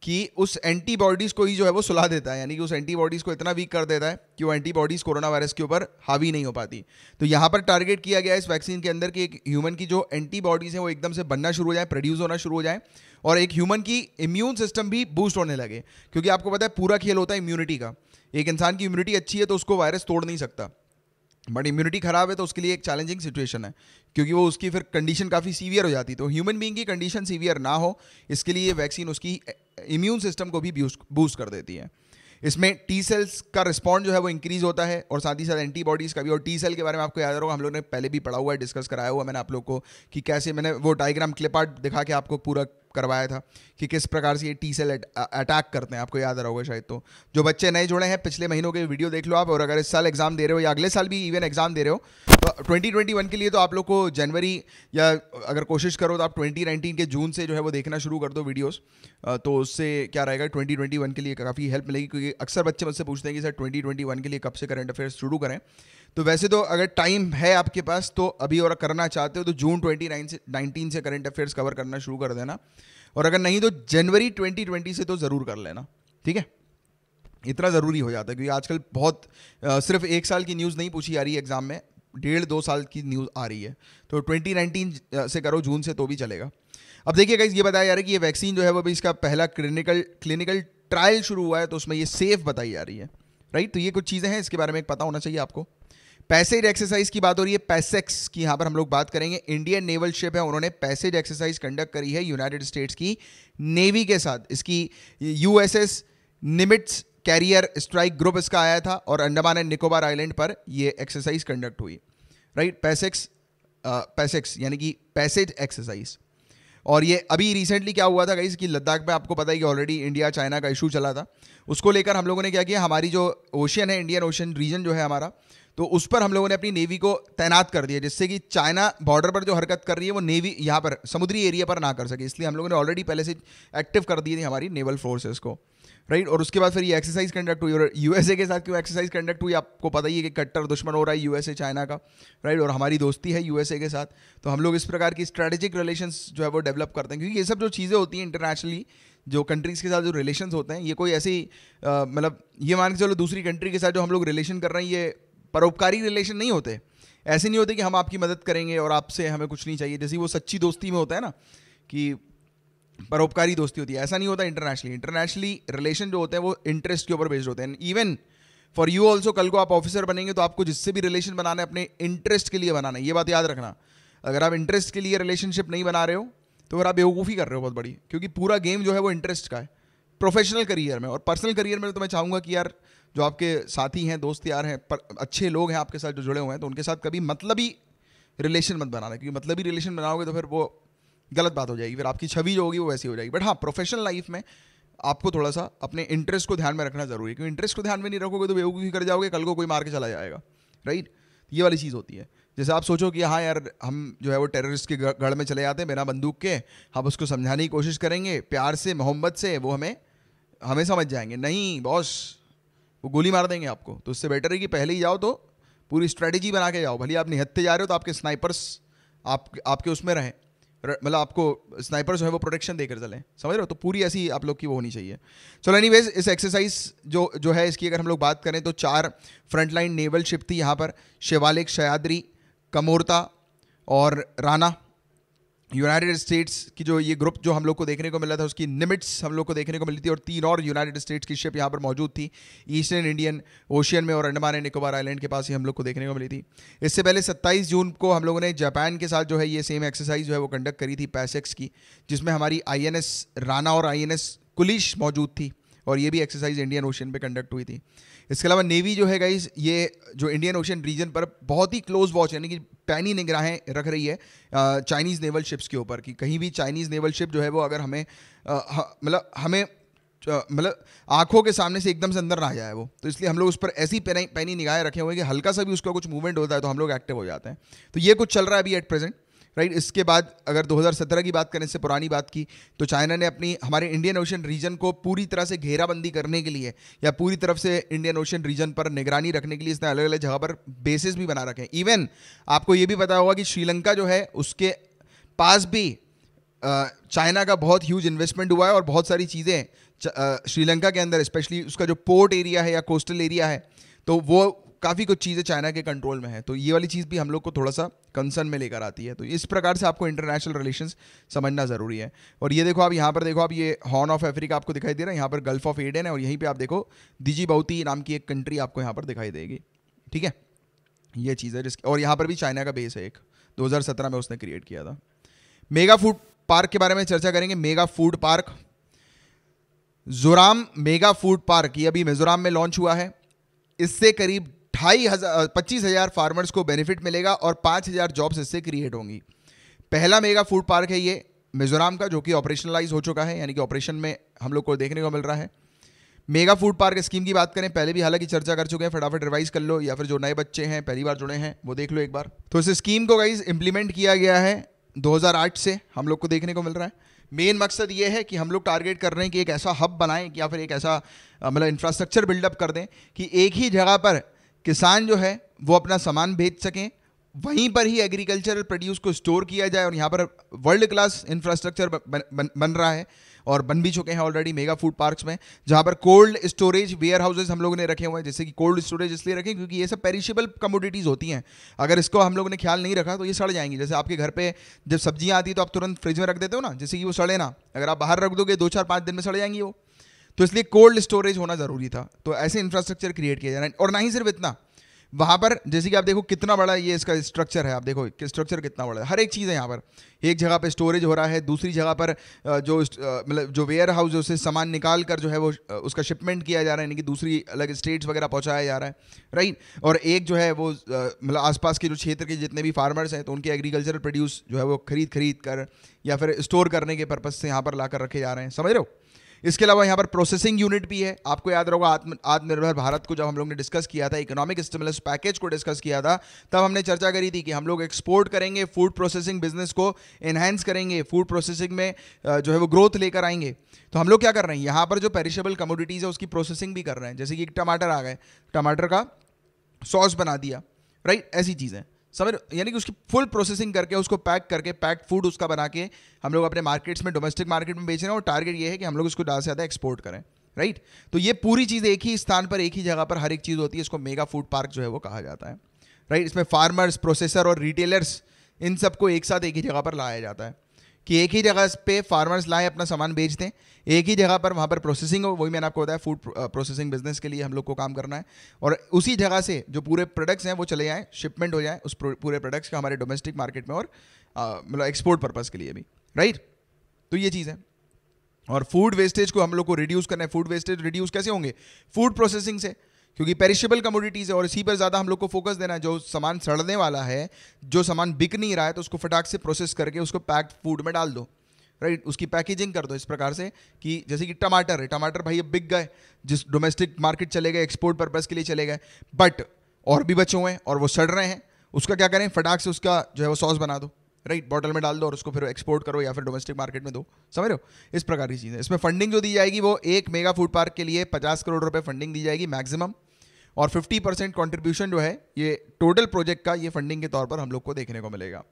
कि उस एंटीबॉडीज़ को ही जो है वो सुला देता है यानी कि उस एंटीबॉडीज़ को इतना वीक कर देता है कि वो एंटीबॉडीज़ कोरोना वायरस के ऊपर हावी नहीं हो पाती तो यहाँ पर टारगेट किया गया है इस वैक्सीन के अंदर कि एक ह्यूमन की जो एंटीबॉडीज़ हैं वो एकदम से बनना शुरू हो जाए प्रोड्यूस होना शुरू हो जाए और एक ह्यूमन की इम्यून सिस्टम भी बूस्ट होने लगे क्योंकि आपको पता है पूरा खेल होता है इम्यूनिटी का एक इंसान की इम्यूनिटी अच्छी है तो उसको वायरस तोड़ नहीं सकता बट इम्यूनिटी खराब है तो उसके लिए एक चैलेंजिंग सिचुएशन है क्योंकि वो उसकी फिर कंडीशन काफ़ी सीवियर हो जाती तो ह्यूमन बींग की कंडीशन सीवियर ना हो इसके लिए वैक्सीन उसकी इम्यून सिस्टम को भी बूस्ट कर देती है इसमें टी सेल्स का रिस्पॉन्ड जो है वो इंक्रीज होता है और साथ ही साथ एंटीबॉडीज़ का भी और टी सेल के बारे में आपको याद होगा हम लोग ने पहले भी पढ़ा हुआ है डिस्कस कराया हुआ मैंने आप लोग को कि कैसे मैंने वो डायग्राम क्लिप आर्ट दिखा के आपको पूरा करवाया था कि किस प्रकार से ये टी सेल अटैक करते हैं आपको याद रहोगे शायद तो जो बच्चे नए जुड़े हैं पिछले महीनों के वीडियो देख लो आप और अगर इस साल एग्ज़ाम दे रहे हो या अगले साल भी इवन एग्ज़ाम दे रहे हो तो ट्वेंटी ट्वेंटी वन के लिए तो आप लोग को जनवरी या अगर कोशिश करो तो आप ट्वेंटी नाइनटीन के जून से जो है वो देखना शुरू कर दो वीडियोज़ तो उससे क्या रहेगा ट्वेंटी ट्वेंटी वन के लिए काफ़ी हेल्प मिलेगी क्योंकि अक्सर बच्चे मुझसे पूछते हैं कि सर ट्वेंटी ट्वेंटी वन के लिए कब से करंट अफेयर्स शुरू करें तो वैसे तो अगर टाइम है आपके पास तो अभी और करना चाहते हो तो जून ट्वेंटी नाइन से नाइनटीन से करंट अफेयर्स कवर करना शुरू कर देना और अगर नहीं तो जनवरी ट्वेंटी ट्वेंटी से तो ज़रूर कर लेना ठीक है इतना ज़रूरी हो जाता है क्योंकि आजकल बहुत आ, सिर्फ एक साल की न्यूज़ नहीं पूछी जा रही है एग्ज़ाम में डेढ़ दो साल की न्यूज़ आ रही है तो 2019 से करो जून से तो भी चलेगा अब देखिए गाइज ये बताया जा रहा है कि ये वैक्सीन जो है वो भी इसका पहला क्लिनिकल क्लिनिकल ट्रायल शुरू हुआ है तो उसमें ये सेफ बताई जा रही है राइट तो ये कुछ चीज़ें हैं इसके बारे में एक पता होना चाहिए आपको पैसेज एक्सरसाइज की बात हो रही है पैसेक्स की यहाँ पर हम लोग बात करेंगे इंडियन नेवल शिप है उन्होंने पैसेज एक्सरसाइज कंडक्ट करी है यूनाइटेड स्टेट्स की नेवी के साथ इसकी USS Nimitz carrier strike group इसका आया था और अंडमान एंड निकोबार आइलैंड पर यह एक्सरसाइज कंडक्ट हुई राइट पैसेक्स पैसेक्स यानी कि पैसेज एक्सरसाइज और ये अभी रिसेंटली क्या हुआ था कहीं कि लद्दाख में आपको पता है कि ऑलरेडी इंडिया चाइना का इशू चला था उसको लेकर हम लोगों ने क्या किया हमारी जो ओशियन है इंडियन ओशियन रीजन जो है हमारा तो उस पर हम लोगों ने अपनी नेवी को तैनात कर दिया जिससे कि चाइना बॉर्डर पर जो हरकत कर रही है वो नेवी यहाँ पर समुद्री एरिया पर ना कर सके इसलिए हम लोगों ने ऑलरेडी पहले से एक्टिव कर दी थी हमारी नेवल फोर्सेज को राइट और उसके बाद फिर ये एक्सरसाइज कंडक्ट हुई और यूएसए के साथ क्यों एक्सरसाइज कंडक्ट हुई आपको पता ही है कि कट्टर दुश्मन हो रहा है यूएसए चाइना का राइट और हमारी दोस्ती है यूएसए के साथ तो हम लोग इस प्रकार की स्ट्रैटेजिक रिलेशन जो है वो डेवलप करते हैं क्योंकि ये सब जो चीज़ें होती हैं इंटरनेशनली जो कंट्रीज़ के साथ जो रिलेशन होते हैं ये कोई ऐसी मतलब ये मान के चलो दूसरी कंट्री के साथ जो हम लोग रिलेशन कर रहे हैं ये परोपकारी रिलेशन नहीं होते ऐसे नहीं होते कि हम आपकी मदद करेंगे और आपसे हमें कुछ नहीं चाहिए जैसे वो सच्ची दोस्ती में होता है ना कि परोपकारी दोस्ती होती है ऐसा नहीं होता इंटरनेशनली इंटरनेशनली रिलेशन जो होते हैं वो इंटरेस्ट के ऊपर बेस्ड होते हैं इवन फॉर यू ऑल्सो कल को आप ऑफिसर बनेंगे तो आपको जिससे भी रिलेशन बनाना है अपने इंटरेस्ट के लिए बनाना है ये बात याद रखना अगर आप इंटरेस्ट के लिए रिलेशनशिप नहीं बना रहे हो तो फिर आप बेवकूफ़ी कर रहे हो बहुत बड़ी क्योंकि पूरा गेम जो है वो इंटरेस्ट का है प्रोफेशनल करियर में और पर्सनल करियर में तो मैं चाहूँगा कि यार जो आपके साथी हैं दोस्त यार हैं पर अच्छे लोग हैं आपके साथ जो जुड़े हुए हैं तो उनके साथ कभी मतलब ही रिलेशन मत बनाना क्योंकि मतलब ही रिलेशन बनाओगे तो फिर वो गलत बात हो जाएगी फिर आपकी छवि जो होगी वो वैसी हो जाएगी बट हाँ प्रोफेशनल लाइफ में आपको थोड़ा सा अपने इंटरेस्ट को ध्यान में रखना जरूरी है क्योंकि इंटरेस्ट को ध्यान में नहीं रखोगे तो बेवकूफ़ी कर जाओगे कल को कोई मार के चला जाएगा राइट ये वाली चीज़ होती है जैसे आप सोचो कि हाँ यार हम जो है वो टेररिस्ट के गढ़ में चले जाते हैं बिना बंदूक के हम उसको समझाने की कोशिश करेंगे प्यार से मोहब्बत से वो हमें हमें समझ जाएंगे नहीं बॉस वो गोली मार देंगे आपको तो उससे बेटर है कि पहले ही जाओ तो पूरी स्ट्रैटेजी बना के जाओ भले आप निहत्ते जा रहे हो तो आपके स्नाइपर्स आप आपके उसमें रहें मतलब आपको स्नाइपर जो है वो प्रोटेक्शन देकर चलें समझ रहे हो तो पूरी ऐसी आप लोग की वो होनी चाहिए चलो एनी इस एक्सरसाइज जो जो है इसकी अगर हम लोग बात करें तो चार फ्रंटलाइन नेवल शिप थी यहाँ पर शिवालिक शयाद्री कमोरता और राना यूनाइटेड स्टेट्स की जो ये ग्रुप जो हम लोग को देखने को मिला था उसकी निमिट्स हम लोग को देखने को मिली थी और तीन और यूनाइटेड स्टेट्स की शिप यहाँ पर मौजूद थी ईस्टर्न इंडियन ओशियन में और अंडमान एंड निकोबार आइलैंड के पास ही हम लोग को देखने को मिली थी इससे पहले 27 जून को हम लोगों ने जापान के साथ जो है ये सेम एक्सरसाइज जो है वो कंडक्ट करी थी पैसेक्स की जिसमें हमारी आई राना और आई कुलिश मौजूद थी और ये भी एक्सरसाइज इंडियन ओशन पे कंडक्ट हुई थी इसके अलावा नेवी जो है गाइज ये जो इंडियन ओशन रीजन पर बहुत ही क्लोज वॉच यानी कि पैनी निगराहें रख रही है चाइनीज़ नेवल शिप्स के ऊपर कि कहीं भी चाइनीज़ नेवल शिप जो है वो अगर हमें मतलब हमें मतलब आंखों के सामने से एकदम से अंदर ना जाए वो तो इसलिए हम लोग उस पर ऐसी पैनी निगाहें रखे हुए हैं कि हल्का सा भी उसका कुछ मूवमेंट होता है तो हम लोग एक्टिव हो जाते हैं तो ये कुछ चल रहा है अभी एट प्रेजेंट राइट इसके बाद अगर 2017 की बात करें से पुरानी बात की तो चाइना ने अपनी हमारे इंडियन ओशन रीजन को पूरी तरह से घेराबंदी करने के लिए या पूरी तरफ से इंडियन ओशन रीजन पर निगरानी रखने के लिए इसने अलग अलग जगह पर बेसिस भी बना रखे हैं इवन आपको ये भी पता होगा कि श्रीलंका जो है उसके पास भी चाइना का बहुत ह्यूज इन्वेस्टमेंट हुआ है और बहुत सारी चीज़ें श्रीलंका के अंदर स्पेशली उसका जो पोर्ट एरिया है या कोस्टल एरिया है तो वो काफ़ी कुछ चीज़ें चाइना के कंट्रोल में है तो ये वाली चीज़ भी हम लोग को थोड़ा सा कंसर्न में लेकर आती है तो इस प्रकार से आपको इंटरनेशनल रिलेशन समझना ज़रूरी है और ये देखो आप यहाँ पर देखो आप ये हॉर्न ऑफ अफ्रीका आपको दिखाई दे रहा है यहाँ पर गल्फ ऑफ एडन है और यहीं पर आप देखो दिजी बहुती नाम की एक कंट्री आपको यहाँ पर दिखाई देगी ठीक है ये चीज़ है जिसकी और यहाँ पर भी चाइना का बेस है एक दो में उसने क्रिएट किया था मेगा फूड पार्क के बारे में चर्चा करेंगे मेगा फूड पार्क जोराम मेगा फूड पार्क ये अभी मिजोराम में लॉन्च हुआ है इससे करीब ढाई हज़ार पच्चीस हज़ार फार्मर्स को बेनिफिट मिलेगा और पाँच हज़ार जॉब्स इससे क्रिएट होंगी पहला मेगा फूड पार्क है ये मिजोराम का जो कि ऑपरेशनलाइज हो चुका है यानी कि ऑपरेशन में हम लोग को देखने को मिल रहा है मेगा फूड पार्क स्कीम की बात करें पहले भी हालांकि चर्चा कर चुके हैं फटाफट रिवाइज कर लो या फिर जो नए बच्चे हैं पहली बार जुड़े हैं वो देख लो एक बार तो इस स्कीम को गाइज इंप्लीमेंट किया गया है 2008 से हम लोग को देखने को मिल रहा है मेन मकसद ये है कि हम लोग टारगेट कर रहे हैं कि एक ऐसा हब बनाएं या फिर एक ऐसा मतलब इंफ्रास्ट्रक्चर बिल्डअप कर दें कि एक ही जगह पर किसान जो है वो अपना सामान बेच सकें वहीं पर ही एग्रीकल्चरल प्रोड्यूस को स्टोर किया जाए और यहाँ पर वर्ल्ड क्लास इंफ्रास्ट्रक्चर बन, रहा है और बन भी चुके हैं ऑलरेडी मेगा फूड पार्क्स में जहाँ पर कोल्ड स्टोरेज वेयर हाउसेज हम लोगों ने रखे हुए हैं जैसे कि कोल्ड स्टोरेज इसलिए रखें क्योंकि ये सब पेरिशेबल कमोडिटीज़ होती हैं अगर इसको हम लोगों ने ख्याल नहीं रखा तो ये सड़ जाएंगी जैसे आपके घर पर जब सब्जियाँ आती तो आप तुरंत फ्रिज में रख देते हो ना जैसे कि वो सड़े ना अगर आप बाहर रख दोगे दो चार पाँच दिन में सड़ जाएंगी वो तो इसलिए कोल्ड स्टोरेज होना ज़रूरी था तो ऐसे इंफ्रास्ट्रक्चर क्रिएट किया जाना और ना ही सिर्फ इतना वहाँ पर जैसे कि आप देखो कितना बड़ा ये इसका स्ट्रक्चर है आप देखो कि स्ट्रक्चर कितना बड़ा है हर एक चीज़ है यहाँ पर एक जगह पर स्टोरेज हो रहा है दूसरी जगह पर जो मतलब जो वेयर हाउस से सामान निकाल कर जो है वो उसका शिपमेंट किया जा रहा है यानी कि दूसरी अलग स्टेट्स वगैरह पहुँचाया जा रहा है राइट और एक जो है वो मतलब आसपास के जो क्षेत्र के जितने भी फार्मर्स हैं तो उनके एग्रीकल्चरल प्रोड्यूस जो है वो खरीद खरीद कर या फिर स्टोर करने के पर्पज़ से यहाँ पर ला रखे जा रहे हैं समझ रहे हो इसके अलावा यहाँ पर प्रोसेसिंग यूनिट भी है आपको याद रहोगा आत्म आत्मनिर्भर भारत को जब हम लोग ने डिस्कस किया था इकोनॉमिक स्टिमुलस पैकेज को डिस्कस किया था तब हमने चर्चा करी थी कि हम लोग एक्सपोर्ट करेंगे फूड प्रोसेसिंग बिजनेस को एनहेंस करेंगे फूड प्रोसेसिंग में जो है वो ग्रोथ लेकर आएंगे तो हम लोग क्या कर रहे हैं यहाँ पर जो पेरिशेबल कमोडिटीज़ है उसकी प्रोसेसिंग भी कर रहे हैं जैसे कि टमाटर आ गए टमाटर का सॉस बना दिया राइट ऐसी चीज़ें समझ यानी कि उसकी फुल प्रोसेसिंग करके उसको पैक करके पैक फूड उसका बना के हम लोग अपने मार्केट्स में डोमेस्टिक मार्केट में बेच रहे हैं और टारगेट ये है कि हम लोग उसको ज़्यादा से ज़्यादा एक्सपोर्ट करें राइट तो ये पूरी चीज़ एक ही स्थान पर एक ही जगह पर हर एक चीज़ होती है इसको मेगा फूड पार्क जो है वो कहा जाता है राइट इसमें फार्मर्स प्रोसेसर और रिटेलर्स इन सबको एक साथ एक ही जगह पर लाया जाता है कि एक ही जगह पे फार्मर्स लाएँ अपना सामान बेच दें एक ही जगह पर वहाँ पर प्रोसेसिंग हो वही मैंने आपको बताया फूड प्रोसेसिंग बिजनेस के लिए हम लोग को काम करना है और उसी जगह से जो पूरे प्रोडक्ट्स हैं वो चले जाएँ शिपमेंट हो जाए उस पूरे प्रोडक्ट्स का हमारे डोमेस्टिक मार्केट में और मतलब एक्सपोर्ट पर्पज़ के लिए भी राइट तो ये चीज़ है और फूड वेस्टेज को हम लोग को रिड्यूस करना है फूड वेस्टेज रिड्यूस कैसे होंगे फूड प्रोसेसिंग से क्योंकि पेरिशेबल कमोडिटीज़ है और इसी पर ज़्यादा हम लोग को फोकस देना है जो सामान सड़ने वाला है जो सामान बिक नहीं रहा है तो उसको फटाक से प्रोसेस करके उसको पैक्ड फूड में डाल दो राइट right, उसकी पैकेजिंग कर दो इस प्रकार से कि जैसे कि टमाटर है टमाटर भाई अब बिक गए जिस डोमेस्टिक मार्केट चले गए एक्सपोर्ट पर्पज़ के लिए चले गए बट और भी बचे हुए हैं और वो सड़ रहे हैं उसका क्या करें फटाक से उसका जो है वो सॉस बना दो राइट right, बॉटल में डाल दो और उसको फिर एक्सपोर्ट करो या फिर डोमेस्टिक मार्केट में दो समझ रहे हो इस प्रकार की चीज़ें इसमें फंडिंग जो दी जाएगी वो एक मेगा फूड पार्क के लिए पचास करोड़ रुपये फंडिंग दी जाएगी मैक्सिमम और 50 परसेंट कॉन्ट्रीब्यूशन जो है ये टोटल प्रोजेक्ट का ये फंडिंग के तौर पर हम लोग को देखने को मिलेगा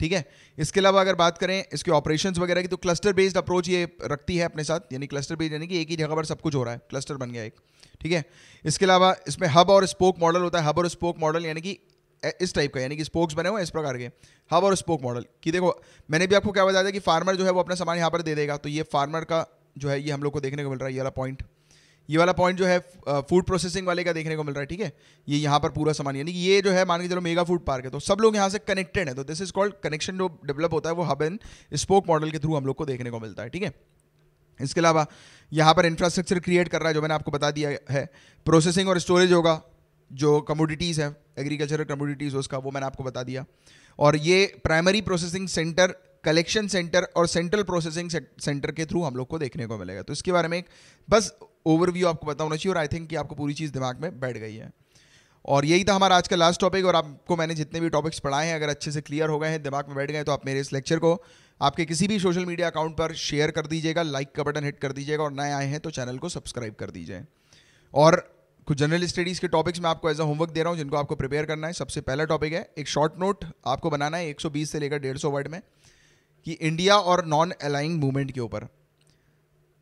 ठीक है इसके अलावा अगर बात करें इसके ऑपरेशन वगैरह की तो क्लस्टर बेस्ड अप्रोच ये रखती है अपने साथ यानी क्लस्टर बेस्ड यानी कि एक ही जगह पर सब कुछ हो रहा है क्लस्टर बन गया एक ठीक है इसके अलावा इसमें हब और स्पोक मॉडल होता है हब और स्पोक मॉडल यानी कि इस टाइप का यानी कि स्पोक्स बने हुए इस प्रकार के हब और स्पोक मॉडल कि देखो मैंने भी आपको क्या बताया था कि फार्मर जो है वो अपना सामान यहाँ पर दे देगा तो ये फार्मर का जो है ये हम लोग को देखने को मिल रहा है ये वाला पॉइंट ये वाला पॉइंट जो है फूड प्रोसेसिंग वाले का देखने को मिल रहा है ठीक है ये यहाँ पर पूरा सामान यानी कि ये जो है मान के चलो मेगा फूड पार्क है तो सब लोग यहाँ से कनेक्टेड है तो दिस इज कॉल्ड कनेक्शन जो डेवलप होता है वो हब एंड स्पोक मॉडल के थ्रू हम लोग को देखने को मिलता है ठीक है इसके अलावा यहाँ पर इंफ्रास्ट्रक्चर क्रिएट कर रहा है जो मैंने आपको बता दिया है प्रोसेसिंग और स्टोरेज होगा जो कमोडिटीज़ है एग्रीकल्चरल कमोडिटीज़ उसका वो मैंने आपको बता दिया और ये primary processing centre collection centre और सेंट्रल प्रोसेसिंग सेंटर के थ्रू हम लोग को देखने को मिलेगा तो इसके बारे में एक बस ओवरव्यू आपको पता होना चाहिए और आई थिंक कि आपको पूरी चीज़ दिमाग में बैठ गई है और यही था हमारा आज का लास्ट टॉपिक और आपको मैंने जितने भी टॉपिक्स पढ़ाए हैं अगर अच्छे से क्लियर हो गए हैं दिमाग में बैठ गए तो आप मेरे इस लेक्चर को आपके किसी भी सोशल मीडिया अकाउंट पर शेयर कर दीजिएगा लाइक का बटन हिट कर दीजिएगा और नए आए हैं तो चैनल को सब्सक्राइब कर दीजिए और कुछ जनरल स्टडीज़ के टॉपिक्स मैं आपको एज अ होमवर्क दे रहा हूँ जिनको आपको प्रिपेयर करना है सबसे पहला टॉपिक है एक शॉर्ट नोट आपको बनाना है 120 से लेकर 150 वर्ड में कि इंडिया और नॉन अलाइंग मूवमेंट के ऊपर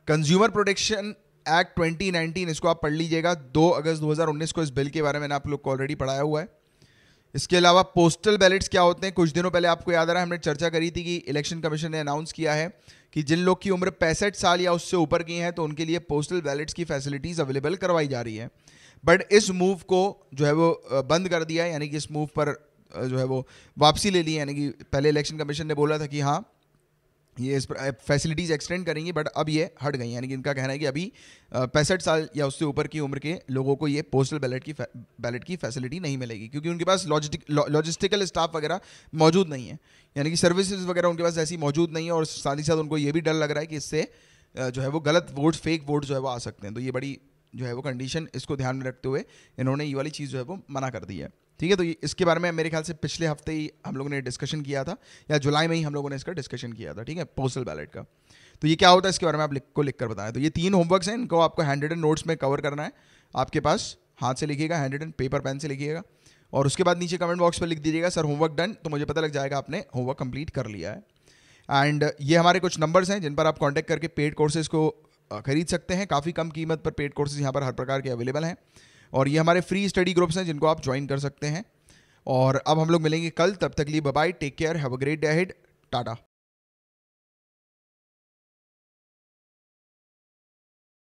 कंज्यूमर प्रोटेक्शन एक्ट 2019 इसको आप पढ़ लीजिएगा 2 अगस्त 2019 को इस बिल के बारे में आप लोग को ऑलरेडी पढ़ाया हुआ है इसके अलावा पोस्टल बैलेट्स क्या होते हैं कुछ दिनों पहले आपको याद आ रहा है हमने चर्चा करी थी कि इलेक्शन कमीशन ने अनाउंस किया है कि जिन लोग की उम्र पैंसठ साल या उससे ऊपर की हैं तो उनके लिए पोस्टल बैलेट्स की फैसिलिटीज़ अवेलेबल करवाई जा रही है बट इस मूव को जो है वो बंद कर दिया यानी कि इस मूव पर जो है वो वापसी ले ली यानी कि पहले इलेक्शन कमीशन ने बोला था कि हाँ ये इस फैसिलिटीज़ एक्सटेंड करेंगी बट अब ये हट गई यानी कि इनका कहना है कि अभी पैंसठ साल या उससे ऊपर की उम्र के लोगों को ये पोस्टल बैलेट की बैलेट की फैसिलिटी नहीं मिलेगी क्योंकि उनके पास लॉजिस्टिकल स्टाफ वगैरह मौजूद नहीं है यानी कि सर्विसेज वगैरह उनके पास ऐसी मौजूद नहीं है और साथ ही साथ उनको ये भी डर लग रहा है कि इससे जो है वो गलत वोट फेक वोट जो है वो आ सकते हैं तो ये बड़ी जो है वो कंडीशन इसको ध्यान में रखते हुए इन्होंने ये वाली चीज़ जो है वो मना कर दी है ठीक है तो इसके बारे में मेरे ख्याल से पिछले हफ्ते ही हम लोगों ने डिस्कशन किया था या जुलाई में ही हम लोगों ने इसका डिस्कशन किया था ठीक है पोस्टल बैलेट का तो ये क्या होता है इसके बारे में आप लिख को लिख कर बताएं तो ये तीन होमवर्क्स हैं इनको आपको हैंड रिटन नोट्स में कवर करना है आपके पास हाथ से लिखिएगा हैंड रिटन पेपर पेन से लिखिएगा और उसके बाद नीचे कमेंट बॉक्स पर लिख दीजिएगा सर होमवर्क डन तो मुझे पता लग जाएगा आपने होमवर्क कंप्लीट कर लिया है एंड ये हमारे कुछ नंबर्स हैं जिन पर आप कॉन्टैक्ट करके पेड कोर्सेज को खरीद सकते हैं काफ़ी कम कीमत पर पेड कोर्सेज यहाँ पर हर प्रकार के अवेलेबल हैं और ये हमारे फ्री स्टडी ग्रुप्स हैं जिनको आप ज्वाइन कर सकते हैं और अब हम लोग मिलेंगे कल तब तक लिए bye take care have a great day हेड टाटा